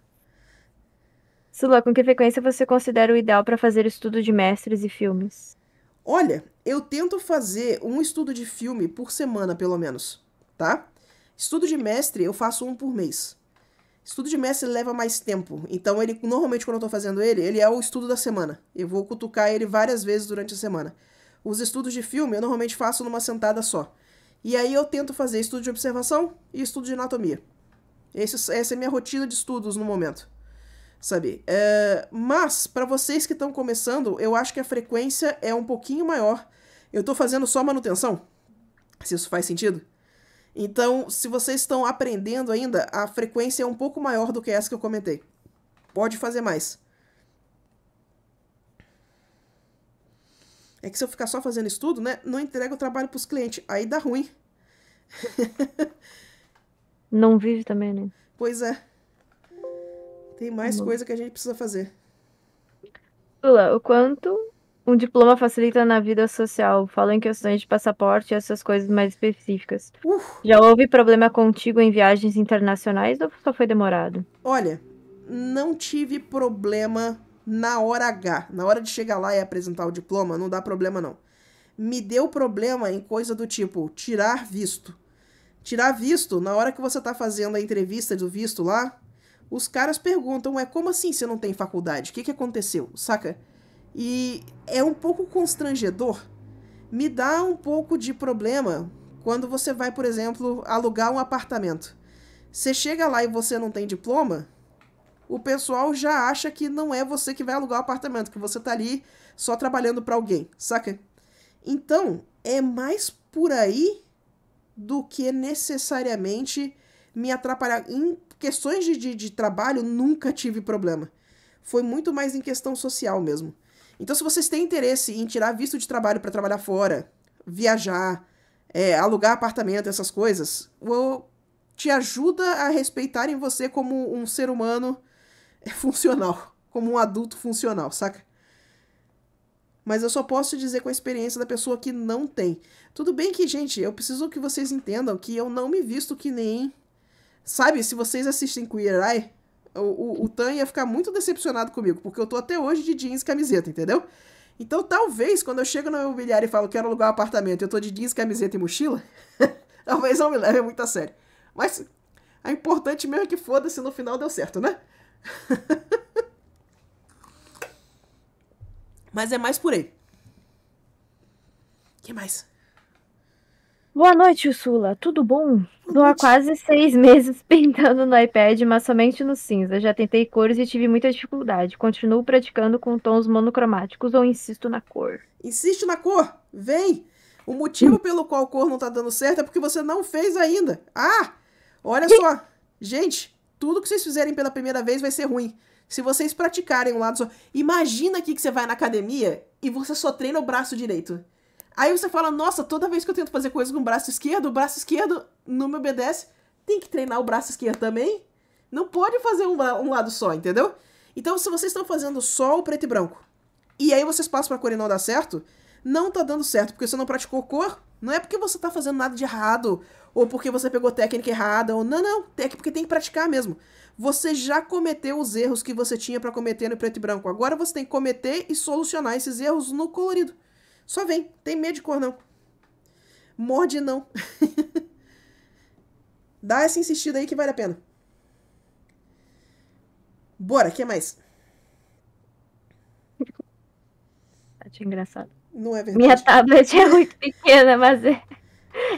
Sula, com que frequência você considera o ideal para fazer estudo de mestres e filmes? Olha, eu tento fazer um estudo de filme por semana, pelo menos, tá? Estudo de mestre eu faço um por mês. Estudo de mestre leva mais tempo, então ele normalmente quando eu tô fazendo ele, ele é o estudo da semana. Eu vou cutucar ele várias vezes durante a semana. Os estudos de filme eu normalmente faço numa sentada só. E aí eu tento fazer estudo de observação e estudo de anatomia. Esse, essa é a minha rotina de estudos no momento sabe? É, mas, para vocês que estão começando, eu acho que a frequência é um pouquinho maior. Eu estou fazendo só manutenção, se isso faz sentido. Então, se vocês estão aprendendo ainda, a frequência é um pouco maior do que essa que eu comentei. Pode fazer mais. É que se eu ficar só fazendo estudo, né, não entrega o trabalho para os clientes. Aí dá ruim. não vive também, né? Pois é. Tem mais uhum. coisa que a gente precisa fazer. Lula, o quanto um diploma facilita na vida social? Falo em questões de passaporte e essas coisas mais específicas. Uf. Uh! Já houve problema contigo em viagens internacionais ou só foi demorado? Olha, não tive problema na hora H. Na hora de chegar lá e apresentar o diploma, não dá problema não. Me deu problema em coisa do tipo tirar visto. Tirar visto, na hora que você tá fazendo a entrevista do visto lá, os caras perguntam, é como assim você não tem faculdade? O que, que aconteceu? Saca? E é um pouco constrangedor. Me dá um pouco de problema quando você vai, por exemplo, alugar um apartamento. Você chega lá e você não tem diploma, o pessoal já acha que não é você que vai alugar o apartamento, que você tá ali só trabalhando para alguém, saca? Então, é mais por aí do que necessariamente me atrapalhar questões de, de, de trabalho, nunca tive problema. Foi muito mais em questão social mesmo. Então, se vocês têm interesse em tirar visto de trabalho para trabalhar fora, viajar, é, alugar apartamento, essas coisas, eu te ajuda a respeitarem você como um ser humano funcional, como um adulto funcional, saca? Mas eu só posso dizer com a experiência da pessoa que não tem. Tudo bem que, gente, eu preciso que vocês entendam que eu não me visto que nem Sabe, se vocês assistem Queer Eye, o, o, o Tan ia ficar muito decepcionado comigo, porque eu tô até hoje de jeans e camiseta, entendeu? Então talvez quando eu chego no meu bilhar e falo quero alugar um apartamento eu tô de jeans, camiseta e mochila, talvez não me leve muito a sério. Mas a importante mesmo é que foda-se, no final deu certo, né? Mas é mais por aí. que mais? Boa noite, Ursula. Tudo bom? Estou há quase seis meses pintando no iPad, mas somente no cinza. Já tentei cores e tive muita dificuldade. Continuo praticando com tons monocromáticos ou insisto na cor. Insisto na cor? Vem! O motivo hum. pelo qual a cor não está dando certo é porque você não fez ainda. Ah! Olha só! Gente, tudo que vocês fizerem pela primeira vez vai ser ruim. Se vocês praticarem um lado só. Imagina aqui que você vai na academia e você só treina o braço direito. Aí você fala, nossa, toda vez que eu tento fazer coisas com o braço esquerdo, o braço esquerdo não me obedece. Tem que treinar o braço esquerdo também? Não pode fazer um, um lado só, entendeu? Então, se vocês estão fazendo só o preto e branco, e aí vocês passam pra cor e não dá certo, não tá dando certo, porque você não praticou cor, não é porque você tá fazendo nada de errado, ou porque você pegou técnica errada, ou não, não, é porque tem que praticar mesmo. Você já cometeu os erros que você tinha para cometer no preto e branco. Agora você tem que cometer e solucionar esses erros no colorido. Só vem, tem medo de cor não. Morde não. Dá essa insistida aí que vale a pena. Bora, o que mais? Acho tá engraçado. Não é verdade. Minha tablet é muito pequena, mas é,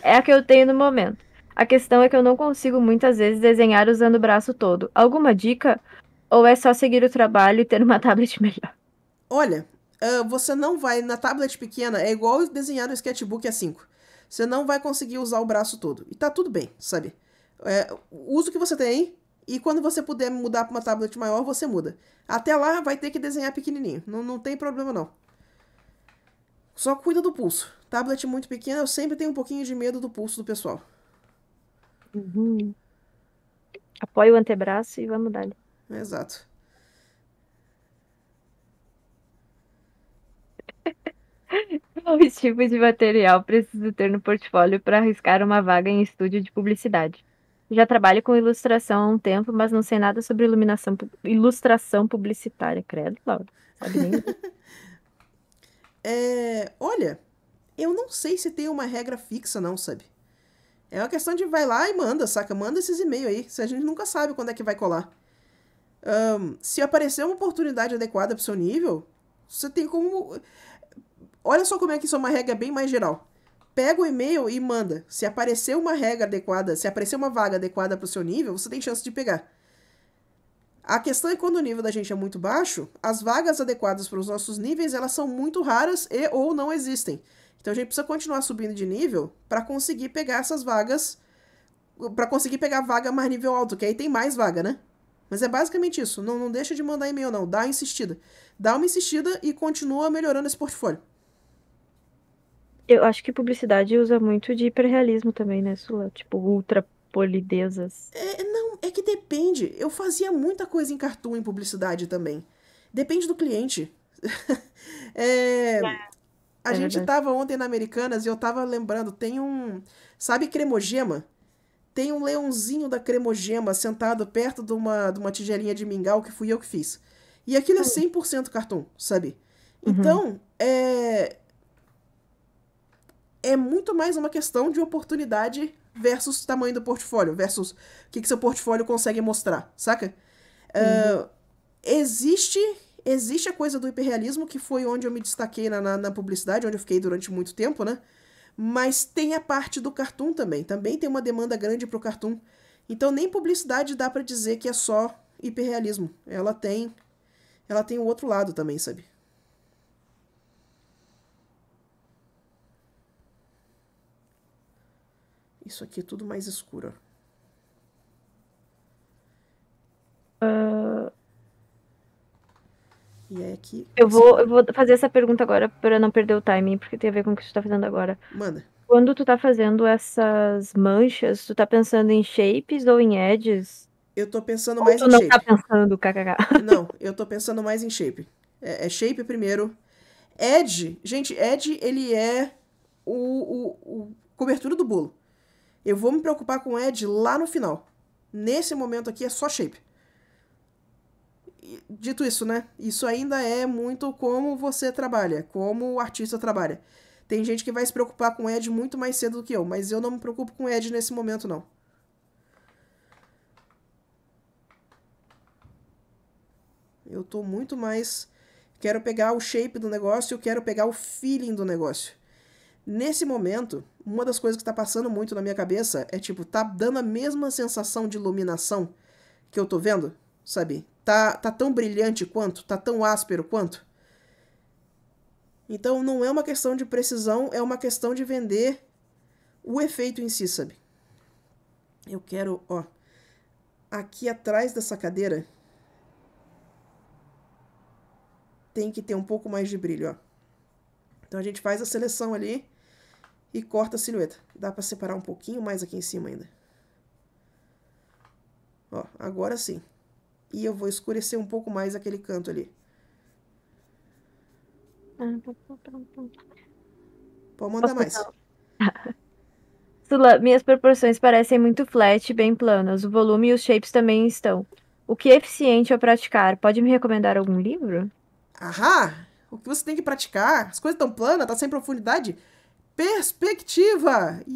é a que eu tenho no momento. A questão é que eu não consigo muitas vezes desenhar usando o braço todo. Alguma dica? Ou é só seguir o trabalho e ter uma tablet melhor? Olha, uh, você não vai, na tablet pequena, é igual desenhar no sketchbook A5. É você não vai conseguir usar o braço todo. E tá tudo bem, sabe? É, usa o que você tem e quando você puder mudar para uma tablet maior, você muda. Até lá, vai ter que desenhar pequenininho. Não, não tem problema, não. Só cuida do pulso. Tablet muito pequena, eu sempre tenho um pouquinho de medo do pulso do pessoal. Uhum. o antebraço e vamos dar. Né? Exato. Quais tipos de material preciso ter no portfólio para arriscar uma vaga em estúdio de publicidade? Já trabalho com ilustração há um tempo, mas não sei nada sobre iluminação, ilustração publicitária. Credo, Laura. Sabe nem. é, olha, eu não sei se tem uma regra fixa, não, sabe? É uma questão de vai lá e manda, saca? Manda esses e-mails aí. Se a gente nunca sabe quando é que vai colar. Um, se aparecer uma oportunidade adequada pro seu nível, você tem como. Olha só como é que isso é uma regra bem mais geral. Pega o e-mail e manda. Se aparecer uma regra adequada, se aparecer uma vaga adequada para o seu nível, você tem chance de pegar. A questão é quando o nível da gente é muito baixo, as vagas adequadas para os nossos níveis, elas são muito raras e ou não existem. Então a gente precisa continuar subindo de nível para conseguir pegar essas vagas, para conseguir pegar vaga mais nível alto, que aí tem mais vaga, né? Mas é basicamente isso. Não, não deixa de mandar e-mail, não. Dá uma insistida. Dá uma insistida e continua melhorando esse portfólio. Eu acho que publicidade usa muito de hiperrealismo também, né, Sula? Tipo, ultra polidezas. É, é, não, é que depende. Eu fazia muita coisa em cartoon em publicidade também. Depende do cliente. é, é, a é gente verdade. tava ontem na Americanas e eu tava lembrando, tem um. Sabe cremogema? Tem um leãozinho da cremogema sentado perto de uma, de uma tigelinha de mingau que fui eu que fiz. E aquilo é 100% hum. cartoon, sabe? Uhum. Então, uhum. é, é muito mais uma questão de oportunidade versus tamanho do portfólio, versus o que, que seu portfólio consegue mostrar, saca? Uhum. Uh, existe existe a coisa do hiperrealismo, que foi onde eu me destaquei na, na, na, publicidade, onde eu fiquei durante muito tempo, né? Mas tem a parte do cartoon também. Também tem uma demanda grande pro cartoon. Então nem publicidade dá para dizer que é só hiperrealismo. Ela tem ela tem o outro lado também, sabe? Isso aqui é tudo mais escuro. Uh... E é aqui. Eu vou, eu vou fazer essa pergunta agora para não perder o timing, porque tem a ver com o que tu tá fazendo agora. Manda. Quando tu tá fazendo essas manchas, tu tá pensando em shapes ou em edges? Eu tô pensando ou mais tu em não shape. não tá pensando, kkk? Não, eu tô pensando mais em shape. É, é shape primeiro. Edge, gente, edge, ele é o, o, o cobertura do bolo. Eu vou me preocupar com o Ed lá no final. Nesse momento aqui é só shape. dito isso, né? Isso ainda é muito como você trabalha, como o artista trabalha. Tem gente que vai se preocupar com o Ed muito mais cedo do que eu, mas eu não me preocupo com o Ed nesse momento, não. Eu tô muito mais. Quero pegar o shape do negócio, eu quero pegar o feeling do negócio. Nesse momento, uma das coisas que está passando muito na minha cabeça é tipo, tá dando a mesma sensação de iluminação que eu tô vendo, sabe? Tá, tá tão brilhante quanto, tá tão áspero quanto. Então não é uma questão de precisão, é uma questão de vender o efeito em si, sabe? Eu quero, ó, aqui atrás dessa cadeira tem que ter um pouco mais de brilho, ó. Então a gente faz a seleção ali e corta a silhueta. Dá para separar um pouquinho mais aqui em cima ainda. Ó, agora sim. E eu vou escurecer um pouco mais aquele canto ali. Ah, tá, tá, tá, Pode mandar mais. Sula, minhas proporções parecem muito flat e bem planas. O volume e os shapes também estão. O que é eficiente ao praticar? Pode me recomendar algum livro? Ahá! O que você tem que praticar? As coisas tão planas, tá sem profundidade. Perspectiva! É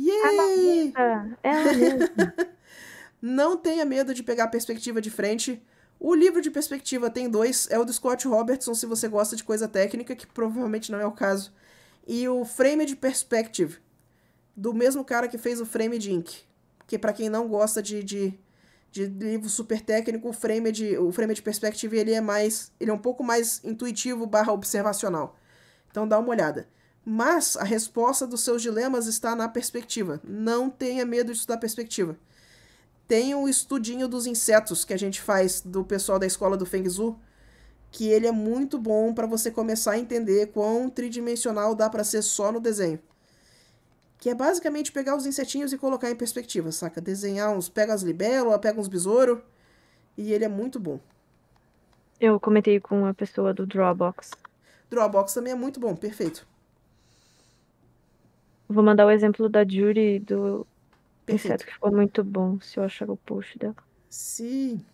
Yay! É Não tenha medo de pegar perspectiva de frente. O livro de perspectiva tem dois, é o do Scott Robertson, se você gosta de coisa técnica, que provavelmente não é o caso. E o Frame de Perspective, do mesmo cara que fez o Frame de Ink. Que para quem não gosta de, de, de, livro super técnico, o Frame de, o frame de Perspective ele é mais. ele é um pouco mais intuitivo barra observacional. Então dá uma olhada. Mas a resposta dos seus dilemas está na perspectiva. Não tenha medo de estudar perspectiva. Tem o um estudinho dos insetos que a gente faz do pessoal da escola do Feng Zhu, que ele é muito bom para você começar a entender quão tridimensional dá para ser só no desenho. Que é basicamente pegar os insetinhos e colocar em perspectiva, saca? Desenhar uns, pega as libélulas, pega uns besouro, e ele é muito bom. Eu comentei com a pessoa do Drawbox. Drawbox também é muito bom, perfeito. Vou mandar o exemplo da Jury do Perfeito. que ficou muito bom, se eu achar o post dela. Sim.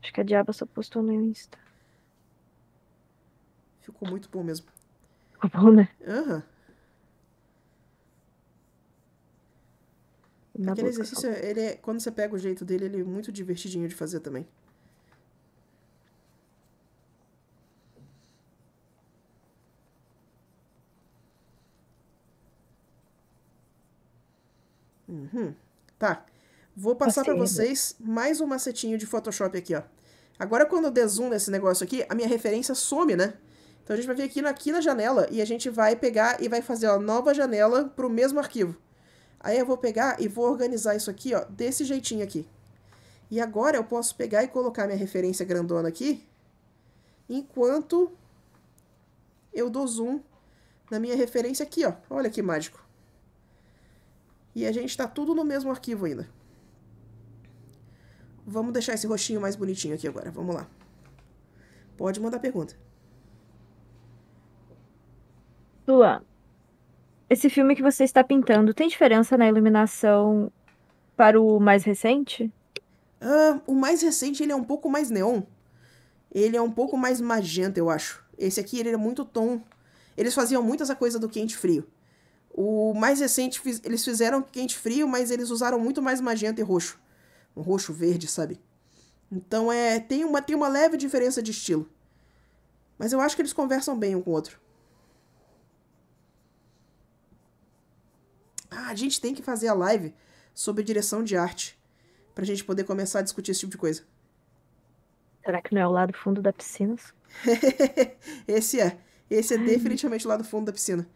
Acho que a Diaba só postou no Insta. Ficou muito bom mesmo. Ficou bom, né? Aham. Uhum. Aquele boca, exercício, ele é, quando você pega o jeito dele, ele é muito divertidinho de fazer também. Uhum. Tá. Vou passar para né? vocês mais um macetinho de Photoshop aqui, ó. Agora, quando eu der zoom nesse negócio aqui, a minha referência some, né? Então a gente vai vir aqui, aqui na janela e a gente vai pegar e vai fazer a nova janela para o mesmo arquivo. Aí eu vou pegar e vou organizar isso aqui, ó, desse jeitinho aqui. E agora eu posso pegar e colocar minha referência grandona aqui, enquanto eu dou zoom na minha referência aqui, ó. Olha que mágico. E a gente está tudo no mesmo arquivo ainda. Vamos deixar esse roxinho mais bonitinho aqui agora. Vamos lá. Pode mandar pergunta. Lua, esse filme que você está pintando tem diferença na iluminação para o mais recente? Ah, o mais recente ele é um pouco mais neon. Ele é um pouco mais magenta, eu acho. Esse aqui ele é muito tom. Eles faziam muito essa coisa do quente frio. O mais recente, eles fizeram quente frio, mas eles usaram muito mais magenta e roxo. Um roxo verde, sabe? Então é tem uma, tem uma leve diferença de estilo. Mas eu acho que eles conversam bem um com o outro. Ah, a gente tem que fazer a live sobre direção de arte. Pra gente poder começar a discutir esse tipo de coisa. Será que não é o lado fundo da piscina? esse é. Esse é Ai. definitivamente o lado fundo da piscina.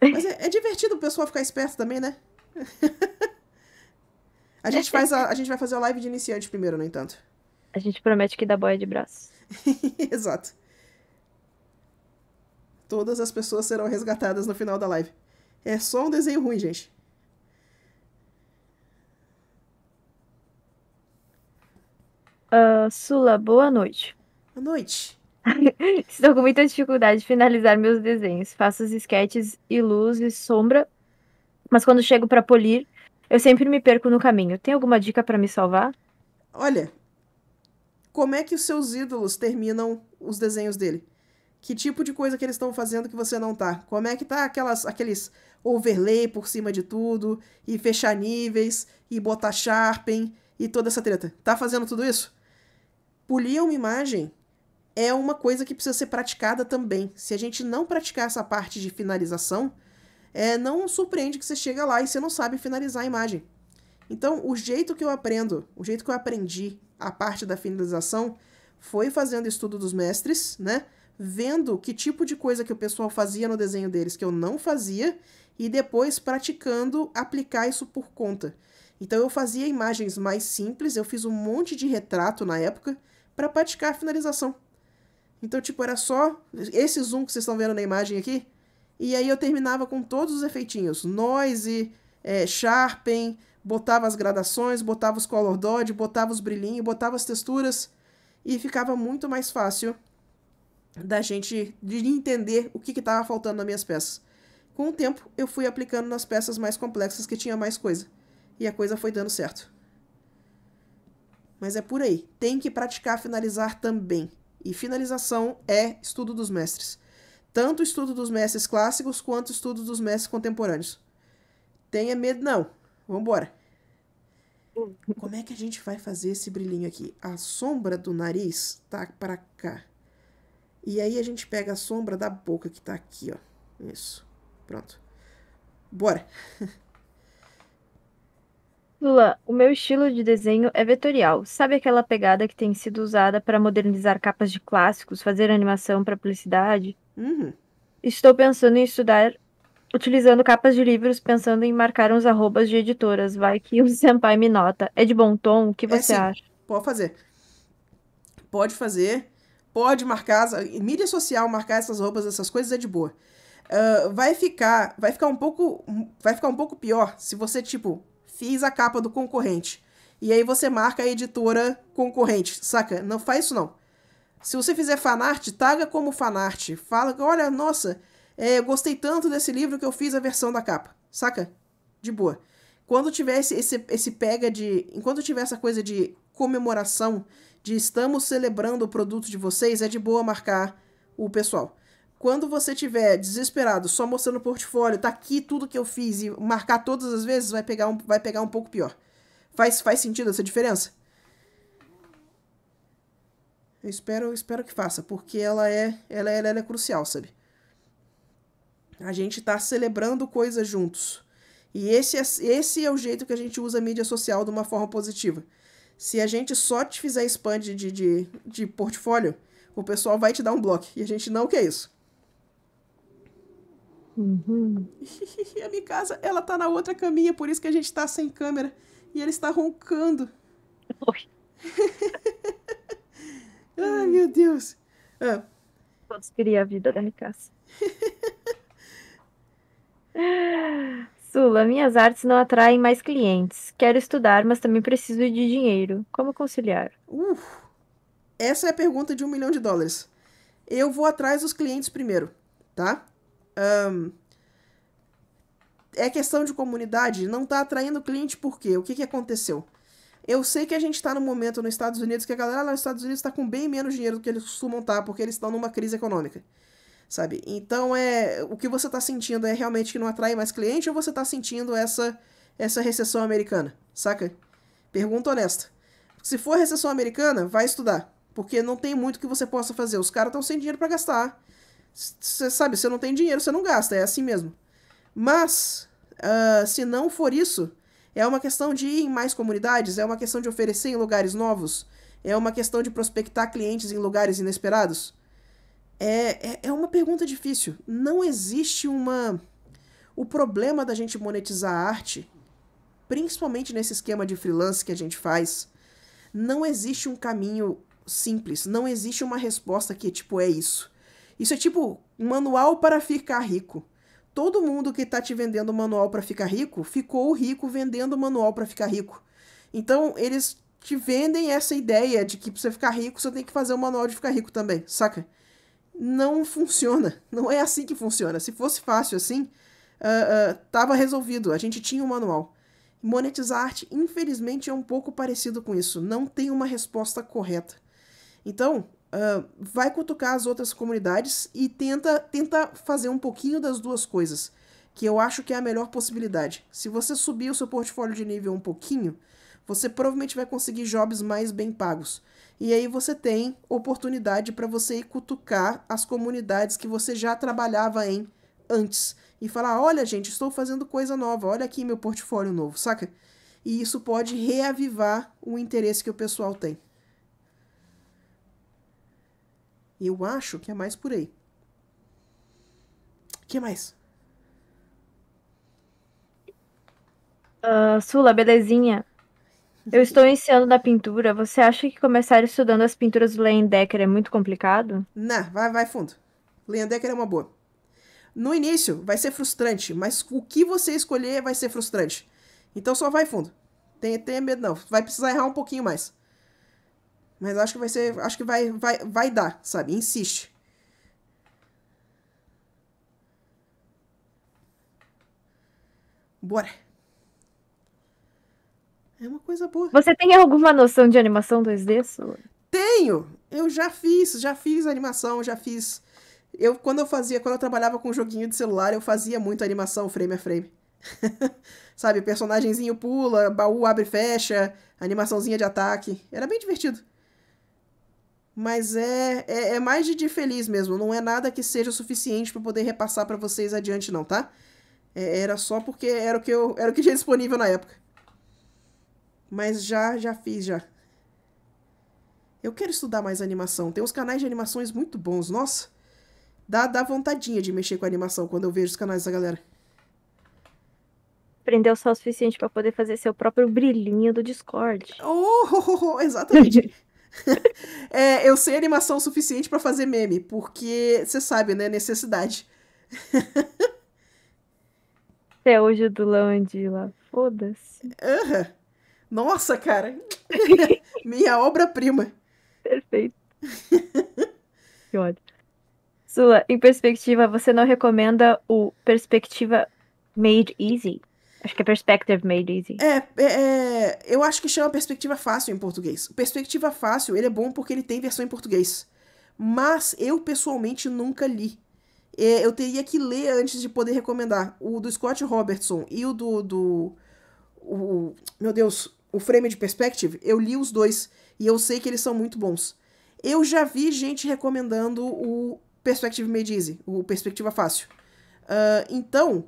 Mas é, é divertido o pessoal ficar esperto também, né? a, gente é, faz é. a, a gente vai fazer a live de iniciante primeiro, no entanto. A gente promete que dá boia de braço. Exato. Todas as pessoas serão resgatadas no final da live. É só um desenho ruim, gente. Uh, Sula, boa noite. Boa noite. Estou com muita dificuldade de finalizar meus desenhos. Faço os esquetes e luz e sombra, mas quando chego para polir, eu sempre me perco no caminho. Tem alguma dica para me salvar? Olha, como é que os seus ídolos terminam os desenhos dele? Que tipo de coisa que eles estão fazendo que você não tá? Como é que tá aquelas, aqueles overlay por cima de tudo, e fechar níveis, e botar sharpen, e toda essa treta? Tá fazendo tudo isso? Polir uma imagem é uma coisa que precisa ser praticada também. Se a gente não praticar essa parte de finalização, é, não surpreende que você chega lá e você não sabe finalizar a imagem. Então, o jeito que eu aprendo, o jeito que eu aprendi a parte da finalização foi fazendo estudo dos mestres, né? Vendo que tipo de coisa que o pessoal fazia no desenho deles que eu não fazia e depois praticando aplicar isso por conta. Então eu fazia imagens mais simples, eu fiz um monte de retrato na época para praticar a finalização. Então, tipo, era só esse zoom que vocês estão vendo na imagem aqui. E aí eu terminava com todos os efeitinhos. Noise, é, Sharpen, botava as gradações, botava os color dodge, botava os brilhinhos, botava as texturas. E ficava muito mais fácil da gente de entender o que estava faltando nas minhas peças. Com o tempo, eu fui aplicando nas peças mais complexas que tinha mais coisa. E a coisa foi dando certo. Mas é por aí. Tem que praticar finalizar também e finalização é estudo dos mestres. Tanto estudo dos mestres clássicos quanto estudo dos mestres contemporâneos. Tenha medo, não. Vambora. Como é que a gente vai fazer esse brilhinho aqui? A sombra do nariz tá para cá. E aí a gente pega a sombra da boca que tá aqui, ó. Isso. Pronto. Bora. Lula, o meu estilo de desenho é vetorial. Sabe aquela pegada que tem sido usada para modernizar capas de clássicos, fazer animação para publicidade? Uhum. Estou pensando em estudar utilizando capas de livros, pensando em marcar uns arrobas de editoras. Vai que o senpai me nota. É de bom tom? O que é você é, acha? Pode fazer. Pode fazer. Pode marcar. Em mídia social, marcar essas roupas, essas coisas é de boa. Uh, vai ficar vai ficar um pouco vai ficar um pouco pior se você tipo fiz a capa do concorrente. E aí você marca a editora concorrente, saca? Não faz isso não. Se você fizer fanart, taga como fanart. Fala, olha, nossa, é, eu gostei tanto desse livro que eu fiz a versão da capa, saca? De boa. Quando tiver esse, esse, esse pega de. Enquanto tiver essa coisa de comemoração, de estamos celebrando o produto de vocês, é de boa marcar o pessoal quando você tiver desesperado, só mostrando o portfólio, tá aqui tudo que eu fiz e marcar todas as vezes, vai pegar um, vai pegar um pouco pior. Faz, faz sentido essa diferença? Eu espero, eu espero que faça, porque ela é, ela, é, ela, é, ela é crucial, sabe? A gente tá celebrando coisas juntos. E esse é, esse é o jeito que a gente usa a mídia social de uma forma positiva. Se a gente só te fizer expande de, de, de portfólio, o pessoal vai te dar um bloco. E a gente não quer isso. Uhum. E a Mikasa, ela tá na outra caminha, por isso que a gente tá sem câmera. E ela está roncando. Ai, meu Deus. Ah. Todos queriam a vida da Mikasa. Sula, minhas artes não atraem mais clientes. Quero estudar, mas também preciso de dinheiro. Como conciliar? essa é a pergunta de um milhão de dólares. Eu vou atrás dos clientes primeiro, tá? Um, é questão de comunidade, não tá atraindo cliente por quê? O que, que aconteceu? Eu sei que a gente está no momento nos Estados Unidos que a galera lá nos Estados Unidos está com bem menos dinheiro do que eles costumam estar, tá, porque eles estão numa crise econômica. Sabe? Então é. O que você está sentindo é realmente que não atrai mais cliente ou você está sentindo essa, essa recessão americana? Saca? Pergunta honesta. Se for recessão americana, vai estudar. Porque não tem muito que você possa fazer. Os caras estão sem dinheiro para gastar. Você sabe, você não tem dinheiro, você não gasta, é assim mesmo. Mas, uh, se não for isso, é uma questão de ir em mais comunidades, é uma questão de oferecer em lugares novos, é uma questão de prospectar clientes em lugares inesperados. É, é, é uma pergunta difícil. Não existe uma. O problema da gente monetizar a arte, principalmente nesse esquema de freelance que a gente faz, não existe um caminho simples, não existe uma resposta que, tipo, é isso. Isso é tipo manual para ficar rico. Todo mundo que está te vendendo manual para ficar rico ficou rico vendendo manual para ficar rico. Então, eles te vendem essa ideia de que para você ficar rico, você tem que fazer o manual de ficar rico também, saca? Não funciona. Não é assim que funciona. Se fosse fácil assim, uh, uh, tava resolvido. A gente tinha o um manual. Monetizar arte, infelizmente, é um pouco parecido com isso. Não tem uma resposta correta. Então, vai cutucar as outras comunidades e tenta, tenta fazer um pouquinho das duas coisas, que eu acho que é a melhor possibilidade. Se você subir o seu portfólio de nível um pouquinho, você provavelmente vai conseguir jobs mais bem pagos. E aí você tem oportunidade para você ir cutucar as comunidades que você já trabalhava em antes e falar: "Olha, gente, estou fazendo coisa nova. Olha aqui meu portfólio novo", saca? E isso pode reavivar o interesse que o pessoal tem. Eu acho que é mais por aí. O que mais? Uh, Sula, belezinha. Eu estou iniciando na pintura. Você acha que começar estudando as pinturas do Decker é muito complicado? Não, vai, vai fundo. Decker é uma boa. No início vai ser frustrante, mas o que você escolher vai ser frustrante. Então só vai fundo. Tenha, tenha medo não. Vai precisar errar um pouquinho mais. Mas acho que vai ser. Acho que vai, vai, vai dar, sabe? Insiste. Bora. É uma coisa boa. Você tem alguma noção de animação 2D, Tenho! Eu já fiz, já fiz animação, já fiz. Eu, quando eu fazia, quando eu trabalhava com joguinho de celular, eu fazia muito animação frame a frame. Sabe, personagemzinho pula, baú abre e fecha, animaçãozinha de ataque. Era bem divertido mas é, é, é, mais de dia feliz mesmo. Não é nada que seja suficiente para poder repassar para vocês adiante, não, tá? É, era só porque era o que eu era o que tinha disponível na época. Mas já já fiz já. Eu quero estudar mais animação. Tem uns canais de animações muito bons, nossa. Dá dá vontadinha de mexer com animação quando eu vejo os canais da galera. Aprendeu só o suficiente para poder fazer seu próprio brilhinho do Discord. Oh, oh, oh, oh exatamente. é, eu sei animação suficiente para fazer meme, porque você sabe, né? Necessidade. Até hoje o Dulão é Foda-se. Uhum. Nossa, cara. Minha obra-prima. Perfeito. que ódio. Sula, em perspectiva, você não recomenda o Perspectiva Made Easy? Acho que é Perspective Made Easy. É, é, é, eu acho que chama Perspectiva Fácil em português. Perspectiva Fácil, ele é bom porque ele tem versão em português. Mas eu, pessoalmente, nunca li. É, eu teria que ler antes de poder recomendar. O do Scott Robertson e o do... do o, meu Deus, o Frame de Perspective, eu li os dois. E eu sei que eles são muito bons. Eu já vi gente recomendando o Perspective Made Easy, o Perspectiva Fácil. Uh, então,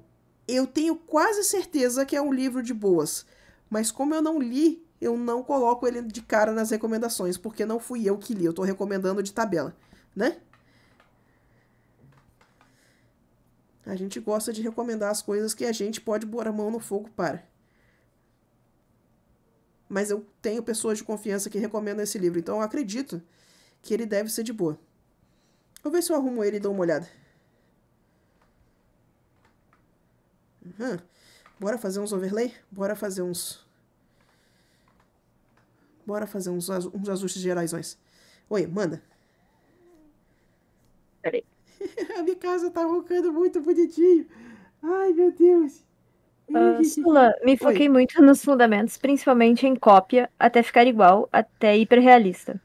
eu tenho quase certeza que é um livro de boas, mas como eu não li, eu não coloco ele de cara nas recomendações, porque não fui eu que li, eu estou recomendando de tabela, né? A gente gosta de recomendar as coisas que a gente pode pôr a mão no fogo para. Mas eu tenho pessoas de confiança que recomendam esse livro, então eu acredito que ele deve ser de boa. Vou ver se eu arrumo ele e dou uma olhada. Hum, bora fazer uns overlay? Bora fazer uns... Bora fazer uns, uns ajustes geraisões. Oi, manda. Peraí. A minha casa tá roncando muito bonitinho. Ai, meu Deus. Uh, Sula, me foquei Oi. muito nos fundamentos, principalmente em cópia, até ficar igual, até hiperrealista.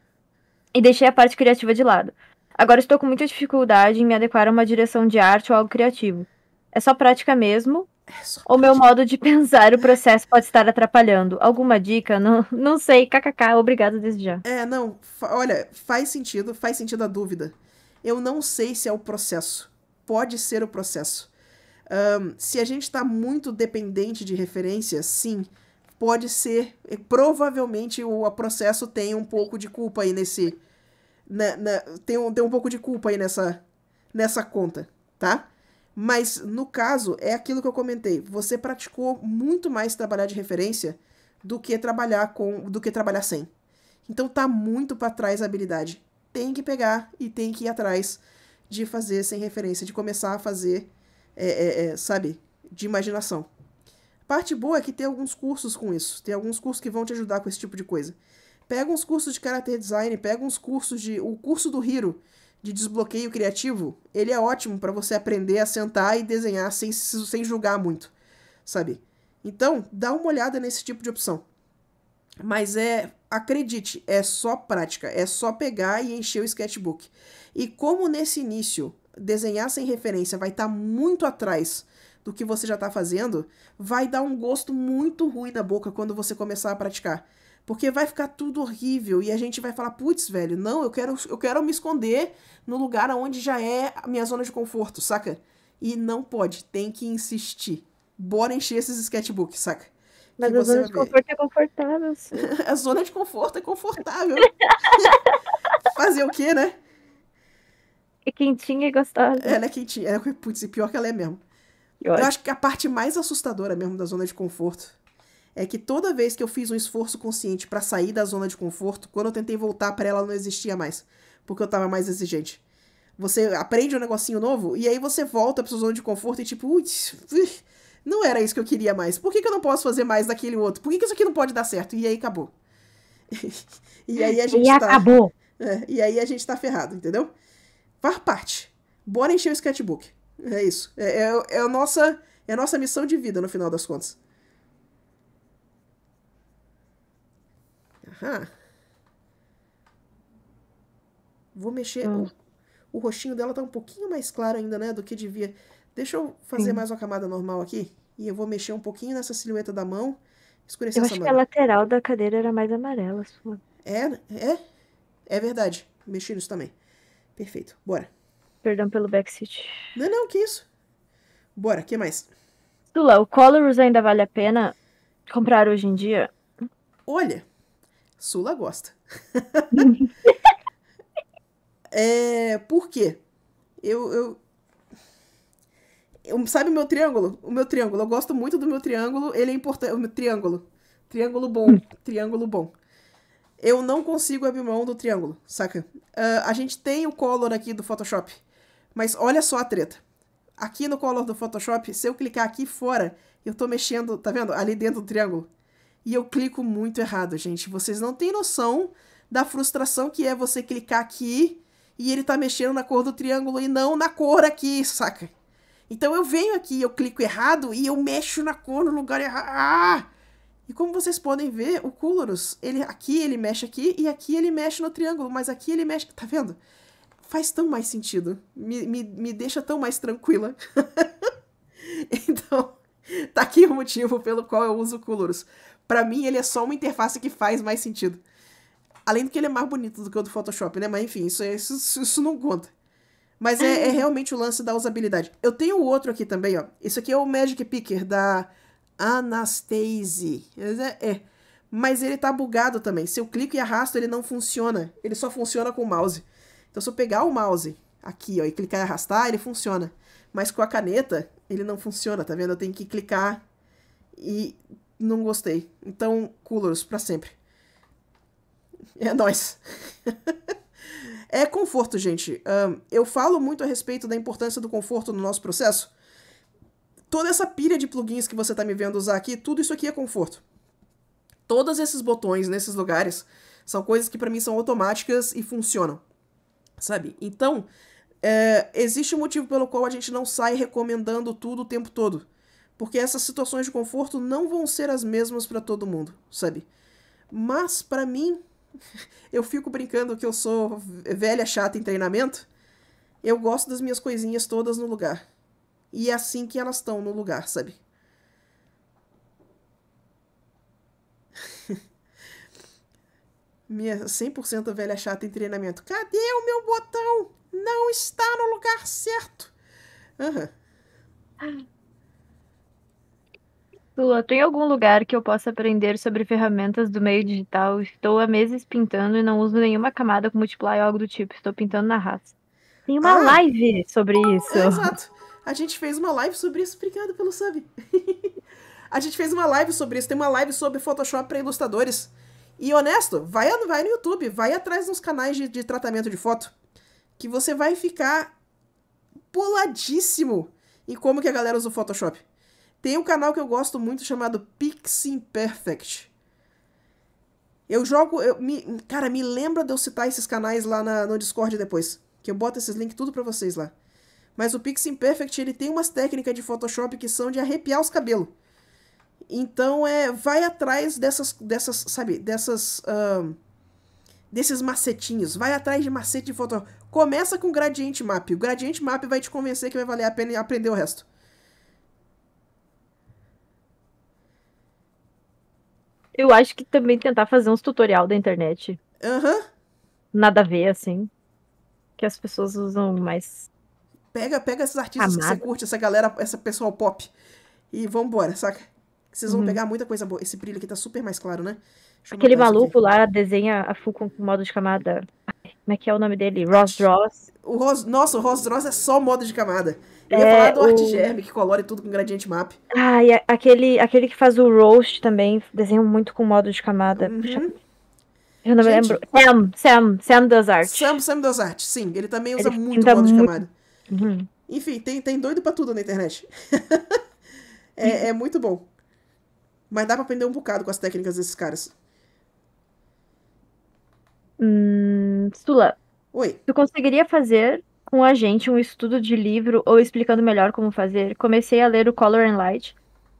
E deixei a parte criativa de lado. Agora estou com muita dificuldade em me adequar a uma direção de arte ou algo criativo. É só prática mesmo, é, o meu modo de pensar o processo pode estar atrapalhando. Alguma dica? Não, não sei. KKK, obrigado desde já. É, não. Olha, faz sentido, faz sentido a dúvida. Eu não sei se é o processo. Pode ser o processo. Um, se a gente está muito dependente de referência, sim, pode ser. Provavelmente o processo tem um pouco de culpa aí nesse. Na, né, na, né, tem, um, tem um pouco de culpa aí nessa, nessa conta, tá? Mas no caso, é aquilo que eu comentei. Você praticou muito mais trabalhar de referência do que trabalhar com do que trabalhar sem. Então tá muito para trás a habilidade. Tem que pegar e tem que ir atrás de fazer sem referência, de começar a fazer, é, é, é, sabe, de imaginação. Parte boa é que tem alguns cursos com isso. Tem alguns cursos que vão te ajudar com esse tipo de coisa. Pega uns cursos de character design, pega uns cursos de. O curso do Hiro, de desbloqueio criativo, ele é ótimo para você aprender a sentar e desenhar sem, sem julgar muito, sabe? Então, dá uma olhada nesse tipo de opção. Mas é, acredite, é só prática, é só pegar e encher o sketchbook. E como nesse início, desenhar sem referência vai estar tá muito atrás do que você já está fazendo, vai dar um gosto muito ruim na boca quando você começar a praticar. Porque vai ficar tudo horrível e a gente vai falar, putz, velho, não, eu quero, eu quero me esconder no lugar onde já é a minha zona de conforto, saca? E não pode, tem que insistir. Bora encher esses sketchbooks, saca? Mas que a zona de conforto é confortável. Sim. a zona de conforto é confortável. Fazer o quê, né? É quentinha e gostosa. É, ela é quentinha. é, putz, e pior que ela é mesmo. eu acho que a parte mais assustadora mesmo da zona de conforto é que toda vez que eu fiz um esforço consciente para sair da zona de conforto, quando eu tentei voltar para ela não existia mais, porque eu tava mais exigente. Você aprende um negocinho novo e aí você volta para sua zona de conforto e tipo, não era isso que eu queria mais. Por que, que eu não posso fazer mais daquele outro? Por que, que isso aqui não pode dar certo? E aí acabou. e aí a gente e tá... acabou. É, e aí a gente tá ferrado, entendeu? Far parte. Bora encher o sketchbook. É isso. É, é, é a nossa, é a nossa missão de vida no final das contas. Vou mexer. Hum. O, o roxinho dela tá um pouquinho mais claro ainda, né? Do que devia. Deixa eu fazer Sim. mais uma camada normal aqui. E eu vou mexer um pouquinho nessa silhueta da mão. Escurecer eu essa acho mão. que a lateral da cadeira era mais amarela. Sua. É, é. É verdade. Mexi nisso também. Perfeito. Bora. Perdão pelo backseat. Não, não, que isso. Bora, que mais? Tula, o Colorus ainda vale a pena comprar hoje em dia? Olha, Sula gosta. é, por quê? Eu, eu, eu, Sabe o meu triângulo? O meu triângulo. Eu gosto muito do meu triângulo. Ele é importante. O meu triângulo. Triângulo bom. Hum. Triângulo bom. Eu não consigo abrir mão do triângulo, saca? Uh, a gente tem o color aqui do Photoshop. Mas olha só a treta. Aqui no color do Photoshop, se eu clicar aqui fora, eu tô mexendo, tá vendo? Ali dentro do triângulo. E eu clico muito errado, gente. Vocês não têm noção da frustração que é você clicar aqui e ele tá mexendo na cor do triângulo e não na cor aqui, saca? Então eu venho aqui, eu clico errado e eu mexo na cor no lugar errado. Ah! E como vocês podem ver, o Colorus, ele aqui ele mexe aqui e aqui ele mexe no triângulo, mas aqui ele mexe... Tá vendo? Faz tão mais sentido. Me, me, me deixa tão mais tranquila. então, tá aqui o motivo pelo qual eu uso o Colorus para mim ele é só uma interface que faz mais sentido. Além do que ele é mais bonito do que o do Photoshop, né? Mas enfim, isso, é, isso, isso não conta. Mas é, é, realmente o lance da usabilidade. Eu tenho outro aqui também, ó. Isso aqui é o Magic Picker da Anastase. É, é. Mas ele tá bugado também. Se eu clico e arrasto, ele não funciona. Ele só funciona com o mouse. Então, se eu pegar o mouse aqui, ó, e clicar e arrastar, ele funciona. Mas com a caneta, ele não funciona, tá vendo? Eu tenho que clicar e não gostei. Então, Coolers, para sempre. É nóis. é conforto, gente. Um, eu falo muito a respeito da importância do conforto no nosso processo. Toda essa pilha de plugins que você tá me vendo usar aqui, tudo isso aqui é conforto. Todos esses botões nesses lugares são coisas que para mim são automáticas e funcionam. Sabe? Então, é, existe um motivo pelo qual a gente não sai recomendando tudo o tempo todo. Porque essas situações de conforto não vão ser as mesmas para todo mundo, sabe? Mas para mim, eu fico brincando que eu sou velha chata em treinamento. Eu gosto das minhas coisinhas todas no lugar. E é assim que elas estão no lugar, sabe? Minha 100% velha chata em treinamento. Cadê o meu botão? Não está no lugar certo. Aham. Uhum. Lula, tem algum lugar que eu possa aprender sobre ferramentas do meio digital? Estou há meses pintando e não uso nenhuma camada com multiply ou algo do tipo. Estou pintando na raça. Tem uma ah, live sobre é, isso. É, exato. A gente fez uma live sobre isso. Obrigado pelo sub. a gente fez uma live sobre isso. Tem uma live sobre Photoshop para ilustradores. E honesto, vai, vai no YouTube, vai atrás dos canais de, de tratamento de foto. Que você vai ficar boladíssimo em como que a galera usa o Photoshop. Tem um canal que eu gosto muito chamado Pix Imperfect. Eu jogo. Eu, me, cara, me lembra de eu citar esses canais lá na, no Discord depois. Que eu boto esses links tudo pra vocês lá. Mas o Pix Imperfect ele tem umas técnicas de Photoshop que são de arrepiar os cabelos. Então é. Vai atrás dessas. dessas sabe, dessas. Uh, desses macetinhos. Vai atrás de macete de Photoshop. Começa com o gradiente map. O gradiente map vai te convencer que vai valer a pena aprender o resto. Eu acho que também tentar fazer uns tutorial da internet. Aham. Uhum. Nada a ver, assim. Que as pessoas usam mais. Pega, pega esses artistas Amado. que você curte, essa galera, essa pessoal pop. E vambora, saca? Vocês vão uhum. pegar muita coisa boa. Esse brilho aqui tá super mais claro, né? Aquele maluco lá desenha a Fu com modo de camada. Como é que é o nome dele? Ross Ross. O Ross, nossa, o Ross Ross é só moda de camada. Eu ia é, falar do o... ArtGerm, que colore tudo com gradiente map. Ah, e a, aquele, aquele que faz o Roast também, desenha muito com modo de camada. Uhum. eu não Gente, me lembro. Sam, Sam, Sam das Art. Sam, Sam das Art, sim. Ele também usa ele muito modo muito... de camada. Uhum. Enfim, tem, tem doido pra tudo na internet. é, uhum. é muito bom. Mas dá pra aprender um bocado com as técnicas desses caras. Hum, Sula, Oi. tu conseguiria fazer com a gente um estudo de livro ou explicando melhor como fazer? Comecei a ler o Color and Light,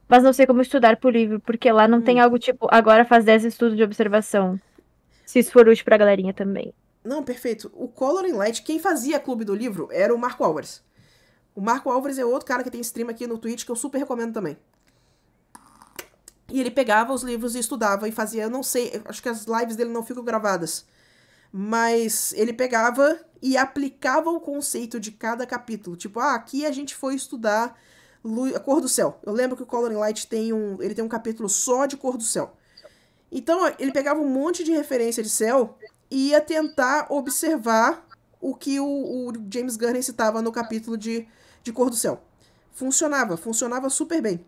mas não sei como estudar por livro, porque lá não hum. tem algo tipo, agora faz 10 estudos de observação. Se isso for útil pra galerinha também. Não, perfeito. O Color and Light, quem fazia Clube do Livro era o Marco Álvares. O Marco Álvares é outro cara que tem stream aqui no Twitch que eu super recomendo também. E ele pegava os livros e estudava e fazia, eu não sei, acho que as lives dele não ficam gravadas mas ele pegava e aplicava o conceito de cada capítulo. Tipo, ah, aqui a gente foi estudar a cor do céu. Eu lembro que o Coloring Light tem um, ele tem um capítulo só de cor do céu. Então, ele pegava um monte de referência de céu e ia tentar observar o que o, o James Gunn citava no capítulo de, de cor do céu. Funcionava, funcionava super bem.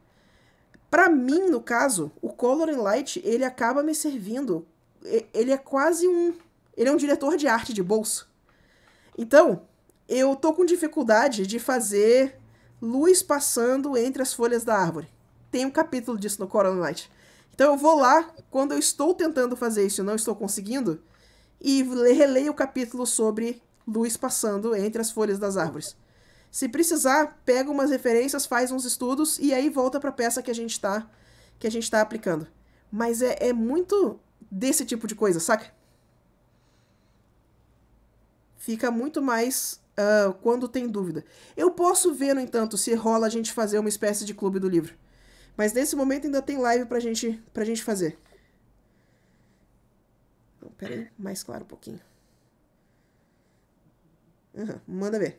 Para mim, no caso, o Coloring Light, ele acaba me servindo, ele é quase um ele é um diretor de arte de bolso. Então, eu tô com dificuldade de fazer luz passando entre as folhas da árvore. Tem um capítulo disso no Corona Light. Então eu vou lá, quando eu estou tentando fazer isso e não estou conseguindo, e releio o capítulo sobre luz passando entre as folhas das árvores. Se precisar, pega umas referências, faz uns estudos e aí volta para a peça que a gente está que a gente tá aplicando. Mas é, é muito desse tipo de coisa, saca? Fica muito mais uh, quando tem dúvida. Eu posso ver, no entanto, se rola a gente fazer uma espécie de clube do livro. Mas nesse momento ainda tem live pra gente, pra gente fazer. Então, pera aí, mais claro um pouquinho. Uhum, manda ver.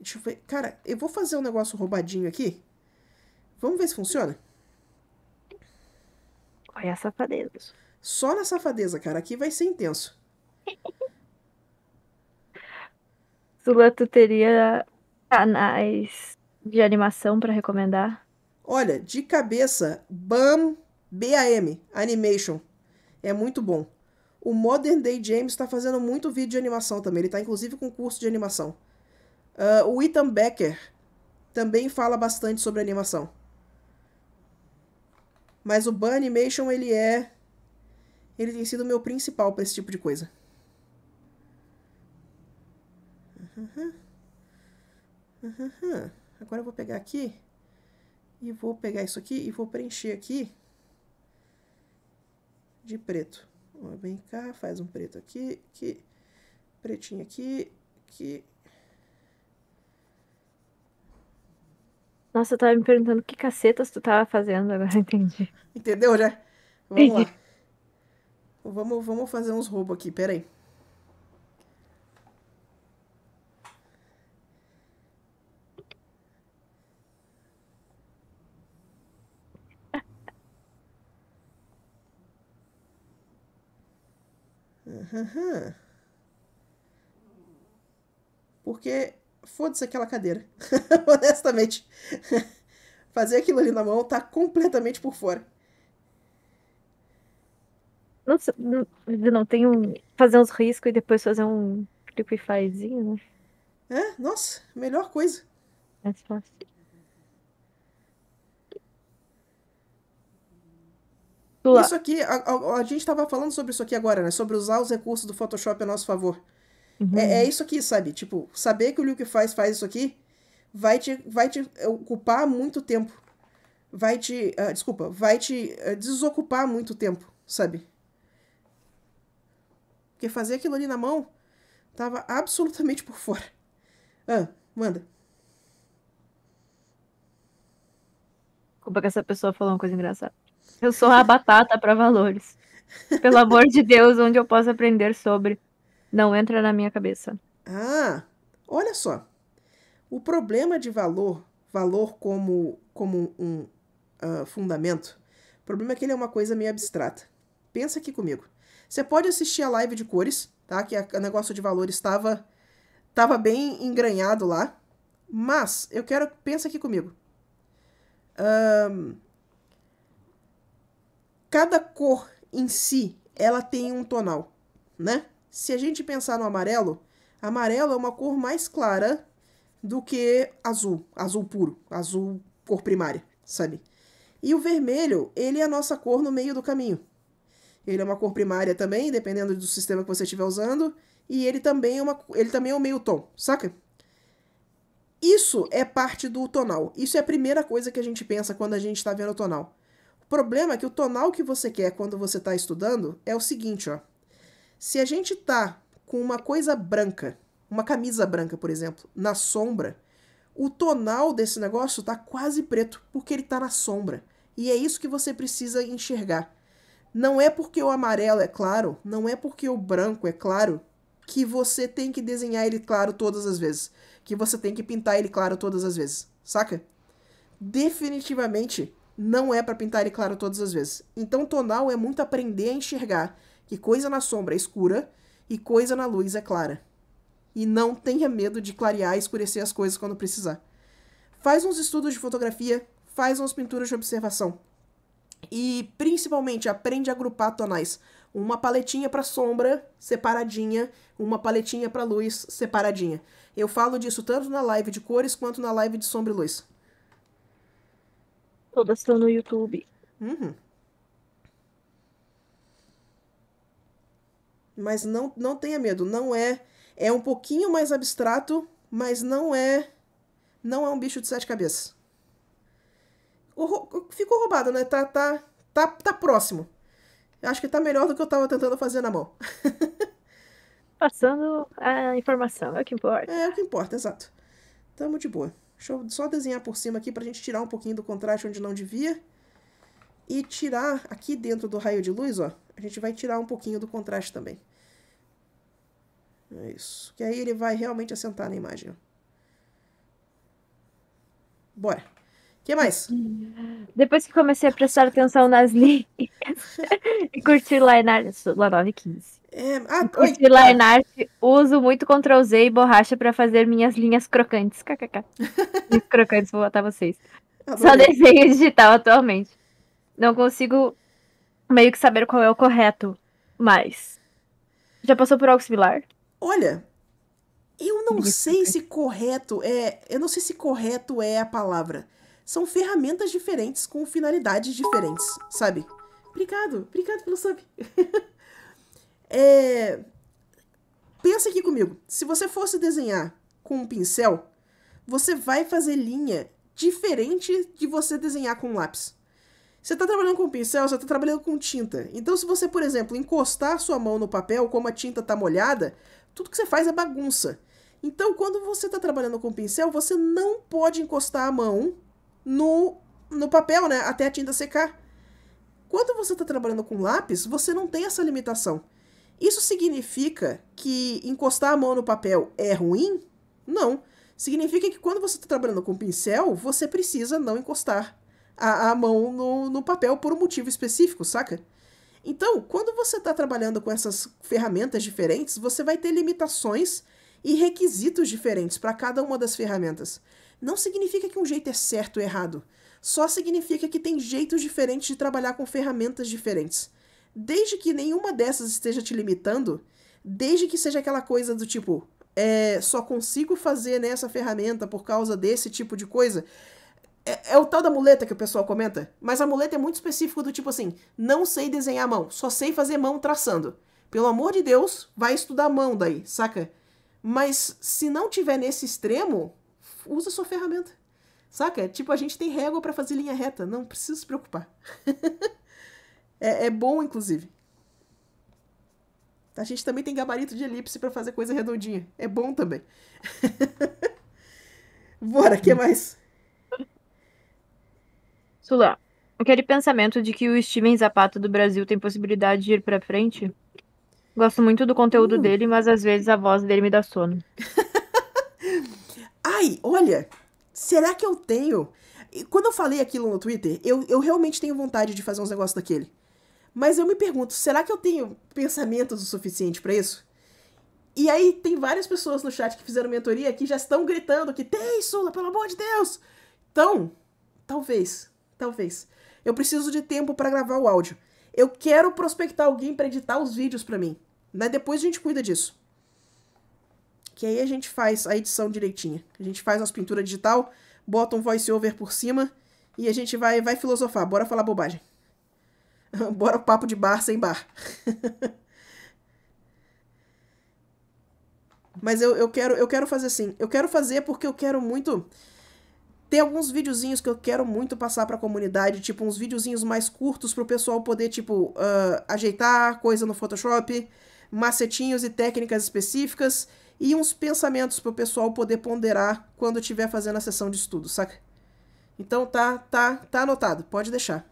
Deixa eu ver. Cara, eu vou fazer um negócio roubadinho aqui. Vamos ver se funciona? Olha a safadeza. Só na safadeza, cara. Aqui vai ser intenso. Sula, tu teria canais de animação para recomendar? Olha, de cabeça, BAM, M Animation. É muito bom. O Modern Day James está fazendo muito vídeo de animação também. Ele está inclusive com curso de animação. Uh, o Ethan Becker também fala bastante sobre animação. Mas o Banimation, ele é... Ele tem sido meu principal para esse tipo de coisa. Uhum. Uhum. Agora eu vou pegar aqui e vou pegar isso aqui e vou preencher aqui de preto. Vem cá, faz um preto aqui, aqui, pretinho aqui, aqui, Nossa, eu tava me perguntando que cacetas tu tava fazendo, agora entendi. Entendeu, né? Vamos entendi. lá. Vamos, vamos fazer uns roubos aqui, peraí. Porque foda-se aquela cadeira. Honestamente. Fazer aquilo ali na mão tá completamente por fora. Não, não, não tem um. Fazer uns riscos e depois fazer um liquifyzinho, né? É, nossa, melhor coisa. É fácil. Isso aqui, a, a, a gente estava falando sobre isso aqui agora, né? Sobre usar os recursos do Photoshop a nosso favor. Uhum. É, é, uhum. isso aqui, sabe? Tipo, saber que o Liu que faz faz isso aqui vai te, vai te ocupar muito tempo. Vai te. Uh, desculpa, vai te uh, desocupar muito tempo, sabe? Porque fazer aquilo ali na mão tava absolutamente por fora. Ah, manda. Desculpa que essa pessoa falou uma coisa engraçada. Eu sou a batata para valores. Pelo amor de Deus, onde eu posso aprender sobre. Não entra na minha cabeça. Ah, olha só. O problema de valor, valor como, como um uh, fundamento, o problema é que ele é uma coisa meio abstrata. Pensa aqui comigo. Você pode assistir a live de cores, tá? Que o negócio de valor estava, estava bem engranhado lá. Mas, eu quero... Pensa aqui comigo. Um, cada cor em si, ela tem um tonal, né? Se a gente pensar no amarelo, amarelo é uma cor mais clara do que azul, azul puro, azul cor primária, sabe? E o vermelho, ele é a nossa cor no meio do caminho. Ele é uma cor primária também, dependendo do sistema que você estiver usando, e ele também é uma ele também é o um meio tom, saca? Isso é parte do tonal. Isso é a primeira coisa que a gente pensa quando a gente está vendo o tonal. O problema é que o tonal que você quer quando você está estudando é o seguinte, ó. Se a gente tá com uma coisa branca, uma camisa branca, por exemplo, na sombra, o tonal desse negócio tá quase preto, porque ele tá na sombra. E é isso que você precisa enxergar. Não é porque o amarelo é claro, não é porque o branco é claro, que você tem que desenhar ele claro todas as vezes. Que você tem que pintar ele claro todas as vezes. Saca? Definitivamente não é para pintar ele claro todas as vezes. Então, tonal é muito aprender a enxergar que coisa na sombra é escura e coisa na luz é clara. E não tenha medo de clarear e escurecer as coisas quando precisar. Faz uns estudos de fotografia, faz umas pinturas de observação. E principalmente aprende a agrupar tonais. Uma paletinha para sombra separadinha, uma paletinha para luz separadinha. Eu falo disso tanto na live de cores quanto na live de sombra e luz. Todas estão no YouTube. Uhum. Mas não, não tenha medo, não é. É um pouquinho mais abstrato, mas não é. Não é um bicho de sete cabeças. Ficou roubado, né? Tá, tá, tá, tá próximo. Acho que tá melhor do que eu tava tentando fazer na mão. Passando a informação, é o que importa. É, é o que importa, exato. Tamo de boa. Deixa eu só desenhar por cima aqui pra gente tirar um pouquinho do contraste onde não devia. E tirar aqui dentro do raio de luz, ó, a gente vai tirar um pouquinho do contraste também. É isso. Que aí ele vai realmente assentar na imagem. Bora. O que mais? Depois que comecei a prestar atenção nas linhas e curtir line art, lá 915. É, ah, oi, curtir cara. line art, uso muito Ctrl Z e borracha para fazer minhas linhas crocantes. KKK. crocantes, vou botar vocês. Adorei. Só desenho digital atualmente não consigo meio que saber qual é o correto, mas. Já passou por algo similar? Olha, eu não Isso. sei né? se correto é. Eu não sei se correto é a palavra. São ferramentas diferentes com finalidades diferentes, sabe? Obrigado, obrigado pelo sub. é, pensa aqui comigo. Se você fosse desenhar com um pincel, você vai fazer linha diferente de você desenhar com um lápis. Você está trabalhando com pincel, você está trabalhando com tinta. Então, se você, por exemplo, encostar sua mão no papel, como a tinta está molhada, tudo que você faz é bagunça. Então, quando você está trabalhando com pincel, você não pode encostar a mão no, no papel, né? Até a tinta secar. Quando você está trabalhando com lápis, você não tem essa limitação. Isso significa que encostar a mão no papel é ruim? Não. Significa que quando você está trabalhando com pincel, você precisa não encostar a, a mão no, no papel por um motivo específico, saca? Então, quando você está trabalhando com essas ferramentas diferentes, você vai ter limitações e requisitos diferentes para cada uma das ferramentas. Não significa que um jeito é certo ou errado. Só significa que tem jeitos diferentes de trabalhar com ferramentas diferentes. Desde que nenhuma dessas esteja te limitando, desde que seja aquela coisa do tipo, é, só consigo fazer nessa ferramenta por causa desse tipo de coisa, é, é, o tal da muleta que o pessoal comenta, mas a muleta é muito específico do tipo assim, não sei desenhar a mão, só sei fazer mão traçando. Pelo amor de Deus, vai estudar a mão daí, saca? Mas se não tiver nesse extremo, usa sua ferramenta. Saca? Tipo, a gente tem régua para fazer linha reta, não precisa se preocupar. é, é bom, inclusive. A gente também tem gabarito de elipse para fazer coisa redondinha. É bom também. Bora, que mais? Sula, aquele pensamento de que o Steven Zapata do Brasil tem possibilidade de ir pra frente? Gosto muito do conteúdo hum. dele, mas às vezes a voz dele me dá sono. Ai, olha, será que eu tenho? Quando eu falei aquilo no Twitter, eu, eu realmente tenho vontade de fazer uns negócios daquele. Mas eu me pergunto, será que eu tenho pensamentos o suficiente para isso? E aí tem várias pessoas no chat que fizeram mentoria que já estão gritando que tem, Sula, pelo amor de Deus! Então, talvez Talvez. Eu preciso de tempo para gravar o áudio. Eu quero prospectar alguém para editar os vídeos para mim. Né? Depois a gente cuida disso. Que aí a gente faz a edição direitinha. A gente faz as pinturas digital, bota um voiceover por cima e a gente vai, vai filosofar. Bora falar bobagem. Bora o papo de bar sem bar. Mas eu, eu, quero, eu quero fazer assim. Eu quero fazer porque eu quero muito tem alguns videozinhos que eu quero muito passar pra comunidade, tipo uns videozinhos mais curtos pro pessoal poder, tipo, uh, ajeitar coisa no Photoshop, macetinhos e técnicas específicas, e uns pensamentos pro pessoal poder ponderar quando estiver fazendo a sessão de estudo, saca? Então tá, tá, tá anotado, pode deixar.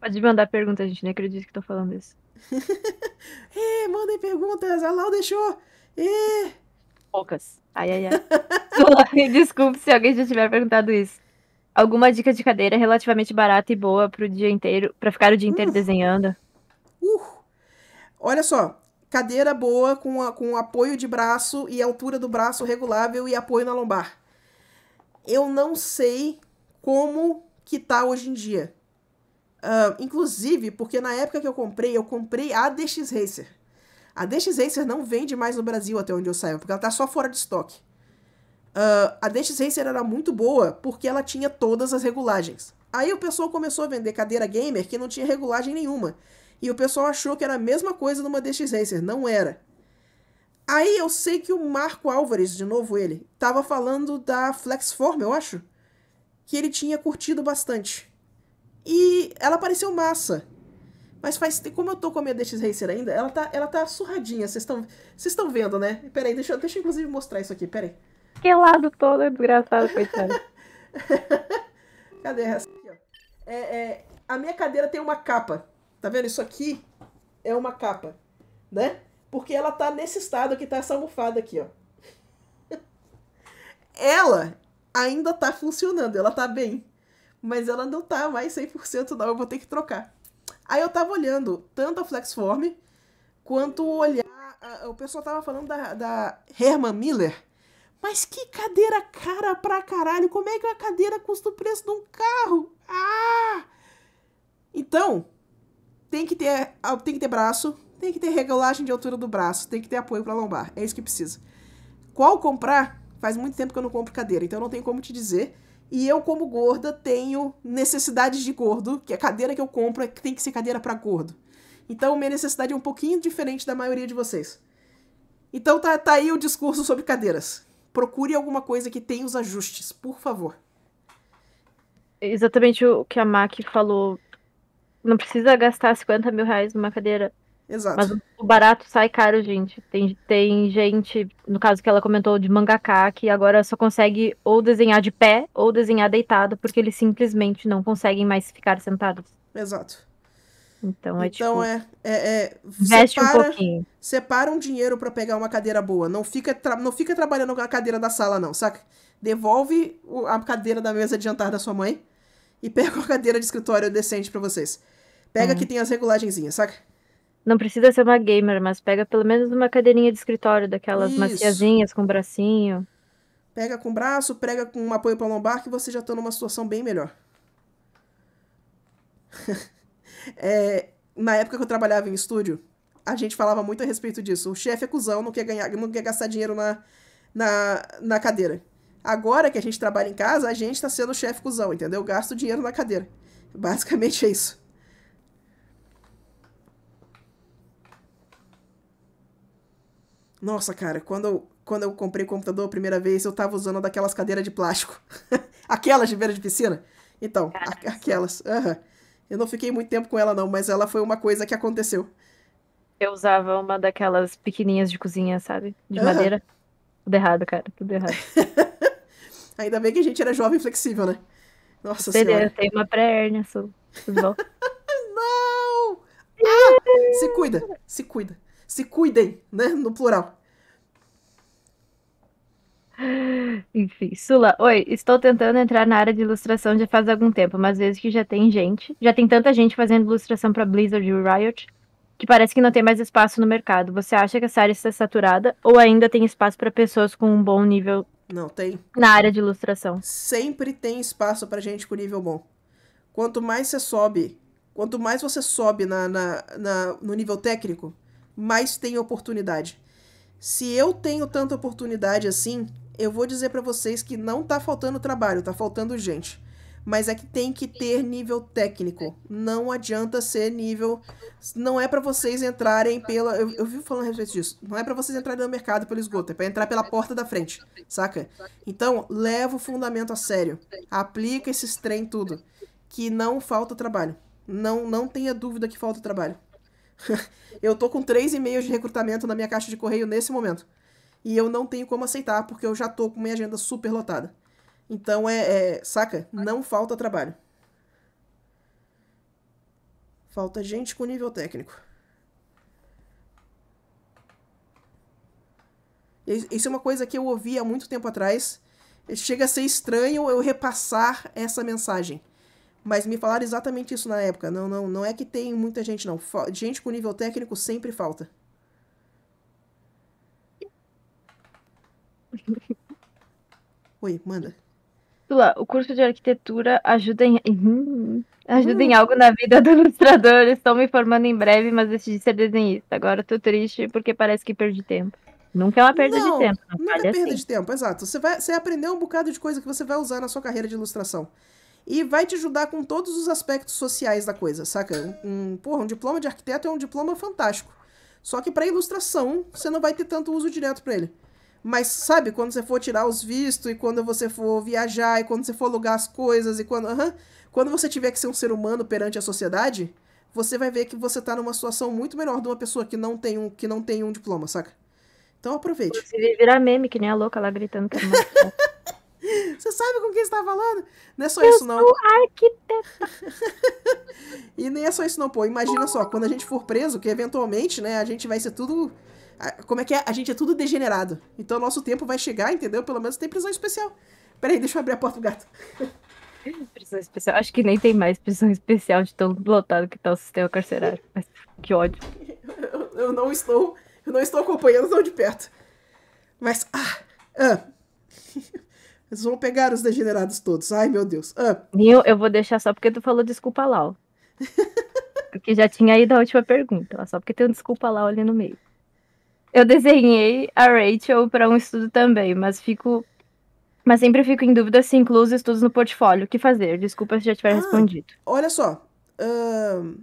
Pode mandar pergunta, gente nem acredito que tô falando isso. é, mandem perguntas, a Lau deixou! É... Poucas. Ai, ai, ai. Desculpe se alguém já tiver perguntado isso. Alguma dica de cadeira relativamente barata e boa pro dia inteiro, para ficar o dia inteiro uh. desenhando? Uh. Olha só, cadeira boa com, a, com apoio de braço e altura do braço regulável e apoio na lombar. Eu não sei como que tá hoje em dia. Uh, inclusive, porque na época que eu comprei, eu comprei a DX Racer. A DX Racer não vende mais no Brasil, até onde eu saiba, porque ela tá só fora de estoque. Uh, a DX Racer era muito boa porque ela tinha todas as regulagens. Aí o pessoal começou a vender cadeira gamer que não tinha regulagem nenhuma. E o pessoal achou que era a mesma coisa numa DX Racer. Não era. Aí eu sei que o Marco Álvares, de novo ele, tava falando da Flexform, eu acho, que ele tinha curtido bastante. E ela pareceu massa. Mas faz. Como eu tô com a minha DX Racer ainda, ela tá, ela tá surradinha. Vocês estão vendo, né? Pera aí, deixa, eu, deixa eu inclusive mostrar isso aqui, pera aí. Que lado todo é desgraçado, coitado. Cadê essa aqui, ó? É, é, a minha cadeira tem uma capa. Tá vendo? Isso aqui é uma capa, né? Porque ela tá nesse estado que tá essa almofada aqui, ó. Ela ainda tá funcionando, ela tá bem. Mas ela não tá mais 100% não, eu vou ter que trocar. Aí eu tava olhando tanto a Flexform quanto olhar. o pessoal tava falando da, da Herman Miller. Mas que cadeira cara pra caralho! Como é que uma cadeira custa o preço de um carro? Ah! Então, tem que ter, ah, tem que ter braço, tem que ter regulagem de altura do braço, tem que ter apoio pra lombar. É isso que precisa. Qual comprar? Faz muito tempo que eu não compro cadeira, então não tem como te dizer. E eu, como gorda, tenho necessidades de gordo, que a cadeira que eu compro é tem que ser cadeira para gordo. Então, minha necessidade é um pouquinho diferente da maioria de vocês. Então, tá, tá aí o discurso sobre cadeiras. Procure alguma coisa que tenha os ajustes, por favor. É exatamente o que a Maki falou. Não precisa gastar 50 mil reais numa cadeira. Exato. Mas o barato sai caro, gente. Tem, tem gente, no caso que ela comentou de mangaká, que agora só consegue ou desenhar de pé ou desenhar deitado, porque eles simplesmente não conseguem mais ficar sentados. Exato. Então é então, tipo. É, é, é, separa, um pouquinho. Separa um dinheiro para pegar uma cadeira boa. Não fica, não fica trabalhando com a cadeira da sala, não, saca? Devolve a cadeira da mesa de jantar da sua mãe e pega uma cadeira de escritório decente para vocês. Pega hum. que tem as regulagenzinhas, saca? Não precisa ser uma gamer, mas pega pelo menos uma cadeirinha de escritório daquelas Isso. maciazinhas com bracinho. Pega com braço, prega com um apoio para lombar que você já está numa situação bem melhor. é, na época que eu trabalhava em estúdio, a gente falava muito a respeito disso. O chefe é cuzão, não quer ganhar, não quer gastar dinheiro na, na, na cadeira. Agora que a gente trabalha em casa, a gente está sendo chefe cuzão, entendeu? Gasto dinheiro na cadeira. Basicamente é isso. Nossa, cara, quando eu, quando eu comprei o computador a primeira vez, eu tava usando daquelas cadeiras de plástico. aquelas de beira de piscina. Então, a, aquelas. Uhum. Eu não fiquei muito tempo com ela, não, mas ela foi uma coisa que aconteceu. Eu usava uma daquelas pequenininhas de cozinha, sabe? De uhum. madeira. Tudo errado, cara. Tudo errado. Ainda bem que a gente era jovem e flexível, né? Nossa Beleza, né, senhora. Tem uma pré-hérnia, sou. Tudo bom? não! Ah, se cuida, se cuida se cuidem, né? No plural. Enfim, Sula, oi, estou tentando entrar na área de ilustração já faz algum tempo, mas vejo que já tem gente, já tem tanta gente fazendo ilustração para Blizzard e Riot, que parece que não tem mais espaço no mercado. Você acha que essa área está saturada ou ainda tem espaço para pessoas com um bom nível? Não, tem. Na área de ilustração. Sempre tem espaço para gente com nível bom. Quanto mais você sobe, quanto mais você sobe na, na, na no nível técnico, mais tem oportunidade. Se eu tenho tanta oportunidade assim, eu vou dizer para vocês que não tá faltando trabalho, tá faltando gente. Mas é que tem que ter nível técnico. Não adianta ser nível. Não é para vocês entrarem pela. Eu, eu vivo falando a respeito disso. Não é para vocês entrarem no mercado pelo esgoto, é para entrar pela porta da frente, saca? Então, leva o fundamento a sério. Aplica esses trem tudo. Que não falta trabalho. Não, não tenha dúvida que falta trabalho. eu tô com três e-mails de recrutamento na minha caixa de correio nesse momento. E eu não tenho como aceitar, porque eu já tô com minha agenda super lotada. Então é, é saca? Não falta trabalho. Falta gente com nível técnico. Isso é uma coisa que eu ouvi há muito tempo atrás. Chega a ser estranho eu repassar essa mensagem. Mas me falaram exatamente isso na época. Não, não, não é que tem muita gente, não. Gente com nível técnico sempre falta. Oi, manda. Lula, o curso de arquitetura ajuda em, hum, ajuda em hum. algo na vida do ilustrador. Estou me formando em breve, mas decidi ser desenhista. Agora estou triste porque parece que perdi tempo. Nunca é uma perda não, de tempo. Não nunca é perda assim. de tempo, exato. Você, vai, você aprendeu um bocado de coisa que você vai usar na sua carreira de ilustração e vai te ajudar com todos os aspectos sociais da coisa, saca? Um, um, porra, um diploma de arquiteto é um diploma fantástico. Só que para ilustração, você não vai ter tanto uso direto para ele. Mas sabe, quando você for tirar os vistos, e quando você for viajar, e quando você for alugar as coisas, e quando. Uhum, quando você tiver que ser um ser humano perante a sociedade, você vai ver que você tá numa situação muito melhor de uma pessoa que não tem um, que não tem um diploma, saca? Então aproveite. Você vira meme, que nem a louca lá gritando que é Você sabe com quem você tá falando? Não é só eu isso, não. Sou arquiteta. e nem é só isso, não, pô. Imagina só, quando a gente for preso, que eventualmente, né, a gente vai ser tudo. Como é que é? A gente é tudo degenerado. Então nosso tempo vai chegar, entendeu? Pelo menos tem prisão especial. Peraí, deixa eu abrir a porta do gato. Prisão especial. Acho que nem tem mais prisão especial de tão lotado que tá o sistema carcerário. Mas que ódio. Eu, eu não estou. Eu não estou acompanhando tão de perto. Mas. Ah! ah. Eles vão pegar os degenerados todos. Ai, meu Deus. Ah. Nil, eu vou deixar só porque tu falou desculpa, Lau. porque já tinha ido a última pergunta. Só porque tem um desculpa, Lau ali no meio. Eu desenhei a Rachel para um estudo também, mas fico. Mas sempre fico em dúvida se incluo os estudos no portfólio. O que fazer? Desculpa se já tiver ah, respondido. Olha só. Uh...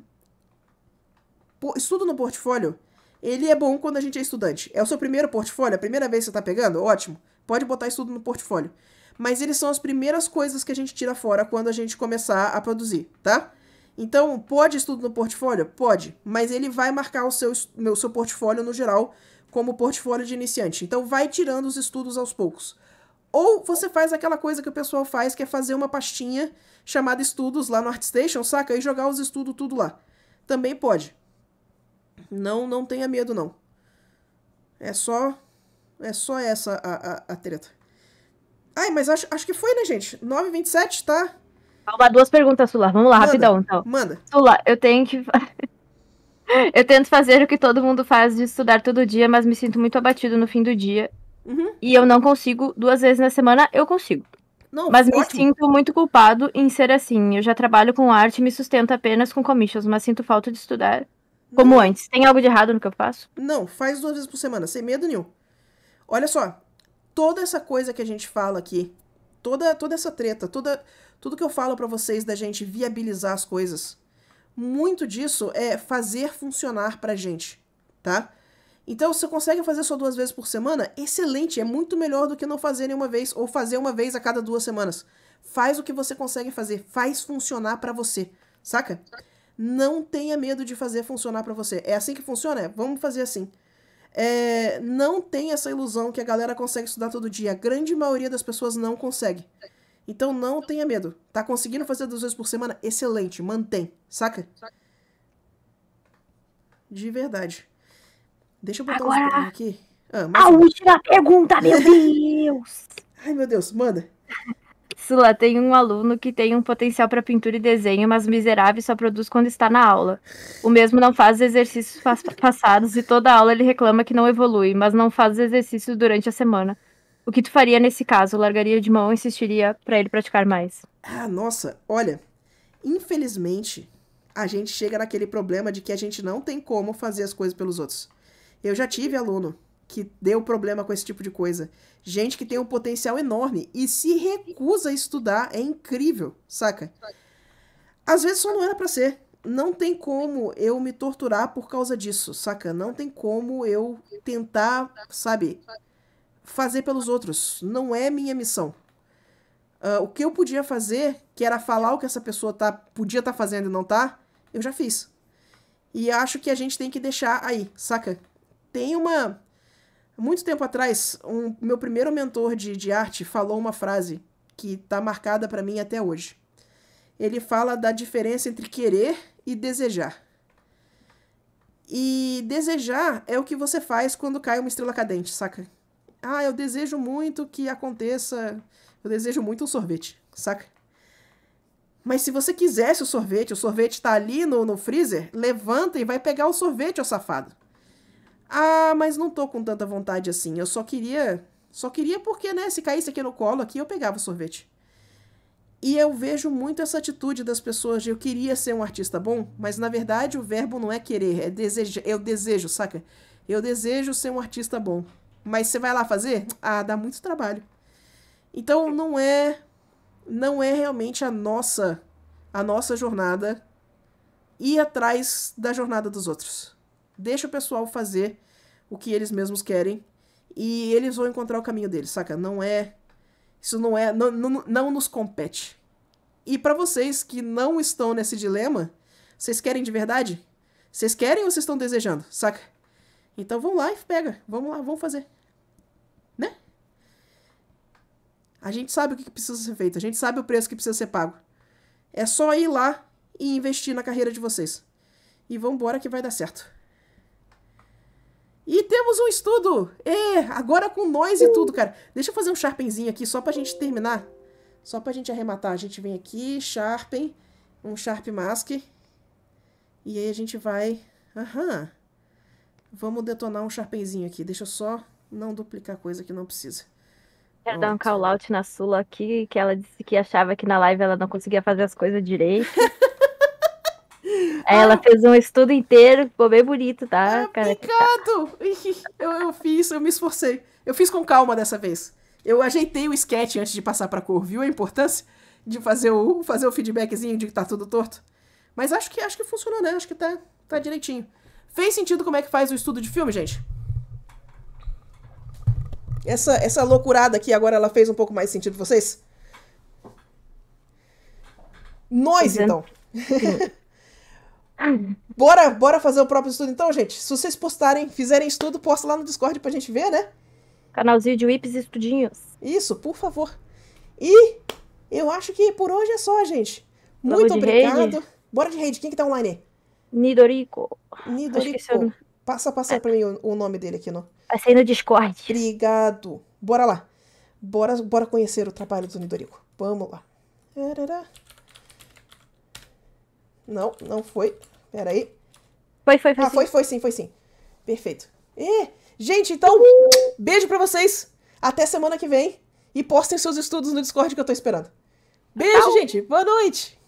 Estudo no portfólio, ele é bom quando a gente é estudante. É o seu primeiro portfólio, a primeira vez que você está pegando? Ótimo pode botar estudo no portfólio mas eles são as primeiras coisas que a gente tira fora quando a gente começar a produzir, tá? Então, pode estudo no portfólio? Pode, mas ele vai marcar o seu, meu, seu portfólio no geral como portfólio de iniciante. Então, vai tirando os estudos aos poucos. Ou você faz aquela coisa que o pessoal faz, que é fazer uma pastinha chamada estudos lá no ArtStation, saca? E jogar os estudos tudo lá. Também pode. Não, não tenha medo, não. É só, é só essa a, a, a treta. Ai, mas acho, acho que foi, né, gente? 9h27, tá? Calma, duas perguntas, Sula. Vamos lá, manda, rapidão, então. Manda. Sula, eu tenho que. eu tento fazer o que todo mundo faz de estudar todo dia, mas me sinto muito abatido no fim do dia. Uhum. E eu não consigo, duas vezes na semana eu consigo. Não, mas ótimo. me sinto muito culpado em ser assim. Eu já trabalho com arte e me sustento apenas com commissions, mas sinto falta de estudar como não. antes. Tem algo de errado no que eu faço? Não, faz duas vezes por semana, sem medo nenhum. Olha só, toda essa coisa que a gente fala aqui, toda toda essa treta, toda tudo que eu falo para vocês da gente viabilizar as coisas, muito disso é fazer funcionar pra gente, tá? Então, se você consegue fazer só duas vezes por semana, excelente, é muito melhor do que não fazer nenhuma vez ou fazer uma vez a cada duas semanas. Faz o que você consegue fazer, faz funcionar para você, saca? Não tenha medo de fazer funcionar para você. É assim que funciona? É, vamos fazer assim é, não tem essa ilusão que a galera consegue estudar todo dia. A grande maioria das pessoas não consegue. Então não tenha medo. Tá conseguindo fazer duas vezes por semana? Excelente, mantém, saca? De verdade. Deixa eu botar Agora, um aqui. Ah, a última pergunta, meu Deus! Ai, meu Deus, manda. Sula tem um aluno que tem um potencial para pintura e desenho, mas miserável só produz quando está na aula. O mesmo não faz exercícios passados e toda aula ele reclama que não evolui, mas não faz exercícios durante a semana. O que tu faria nesse caso? Largaria de mão e insistiria para ele praticar mais? Ah, nossa, olha, infelizmente a gente chega naquele problema de que a gente não tem como fazer as coisas pelos outros. Eu já tive aluno que deu problema com esse tipo de coisa. Gente que tem um potencial enorme e se recusa a estudar. É incrível, saca? Às vezes só não era para ser. Não tem como eu me torturar por causa disso, saca? Não tem como eu tentar, sabe, fazer pelos outros. Não é minha missão. Uh, o que eu podia fazer, que era falar o que essa pessoa tá, podia estar tá fazendo e não tá, eu já fiz. E acho que a gente tem que deixar aí, saca? Tem uma muito tempo atrás, um, meu primeiro mentor de, de arte falou uma frase que está marcada para mim até hoje. Ele fala da diferença entre querer e desejar. E desejar é o que você faz quando cai uma estrela cadente, saca? Ah, eu desejo muito que aconteça. Eu desejo muito um sorvete, saca? Mas se você quisesse o sorvete, o sorvete tá ali no, no freezer, levanta e vai pegar o sorvete, ô safado. Ah, mas não tô com tanta vontade assim. Eu só queria. Só queria porque, né? Se caísse aqui no colo, aqui eu pegava o sorvete. E eu vejo muito essa atitude das pessoas de eu queria ser um artista bom, mas na verdade o verbo não é querer, é desejo. Eu desejo, saca? Eu desejo ser um artista bom. Mas você vai lá fazer? Ah, dá muito trabalho. Então não é não é realmente a nossa a nossa jornada ir atrás da jornada dos outros. Deixa o pessoal fazer o que eles mesmos querem e eles vão encontrar o caminho deles, saca? Não é. Isso não é. Não, não, não nos compete. E para vocês que não estão nesse dilema, vocês querem de verdade? Vocês querem ou vocês estão desejando, saca? Então vão lá e pega. Vamos lá, vamos fazer. Né? A gente sabe o que precisa ser feito, a gente sabe o preço que precisa ser pago. É só ir lá e investir na carreira de vocês. E vambora que vai dar certo. E temos um estudo! É, agora com nós e tudo, cara. Deixa eu fazer um Sharpenzinho aqui só pra gente terminar. Só pra gente arrematar. A gente vem aqui, Sharpen, um Sharp Mask. E aí a gente vai... Aham. Vamos detonar um Sharpenzinho aqui. Deixa eu só não duplicar coisa que não precisa. Quero dar um call-out na Sula aqui, que ela disse que achava que na live ela não conseguia fazer as coisas direito. Ela ah. fez um estudo inteiro, ficou bem bonito, tá? É ah, obrigado! Eu, eu fiz, eu me esforcei. Eu fiz com calma dessa vez. Eu ajeitei o sketch antes de passar pra cor, viu a importância de fazer o, fazer o feedbackzinho de que tá tudo torto? Mas acho que acho que funcionou, né? Acho que tá, tá direitinho. Fez sentido como é que faz o estudo de filme, gente? Essa, essa loucurada aqui agora ela fez um pouco mais sentido pra vocês? Nós, então. Bora, bora fazer o próprio estudo então, gente? Se vocês postarem, fizerem estudo, posta lá no Discord pra gente ver, né? Canalzinho de Whips e Estudinhos. Isso, por favor. E eu acho que por hoje é só, gente. Vamos Muito obrigado. Bora de rede. Quem que tá online? Nidorico. Nidorico. Eu... É passa, passa pra mim o, o, nome dele aqui. No... Passei no Discord. Obrigado. Bora lá. Bora, bora conhecer o trabalho do Nidorico. Vamos lá. Não, não foi. Pera aí. Foi, foi, foi. Ah, sim. foi, foi sim, foi sim. Perfeito. E, gente, então, beijo para vocês. Até semana que vem. E postem seus estudos no Discord que eu tô esperando. Beijo, Tchau. gente. Boa noite.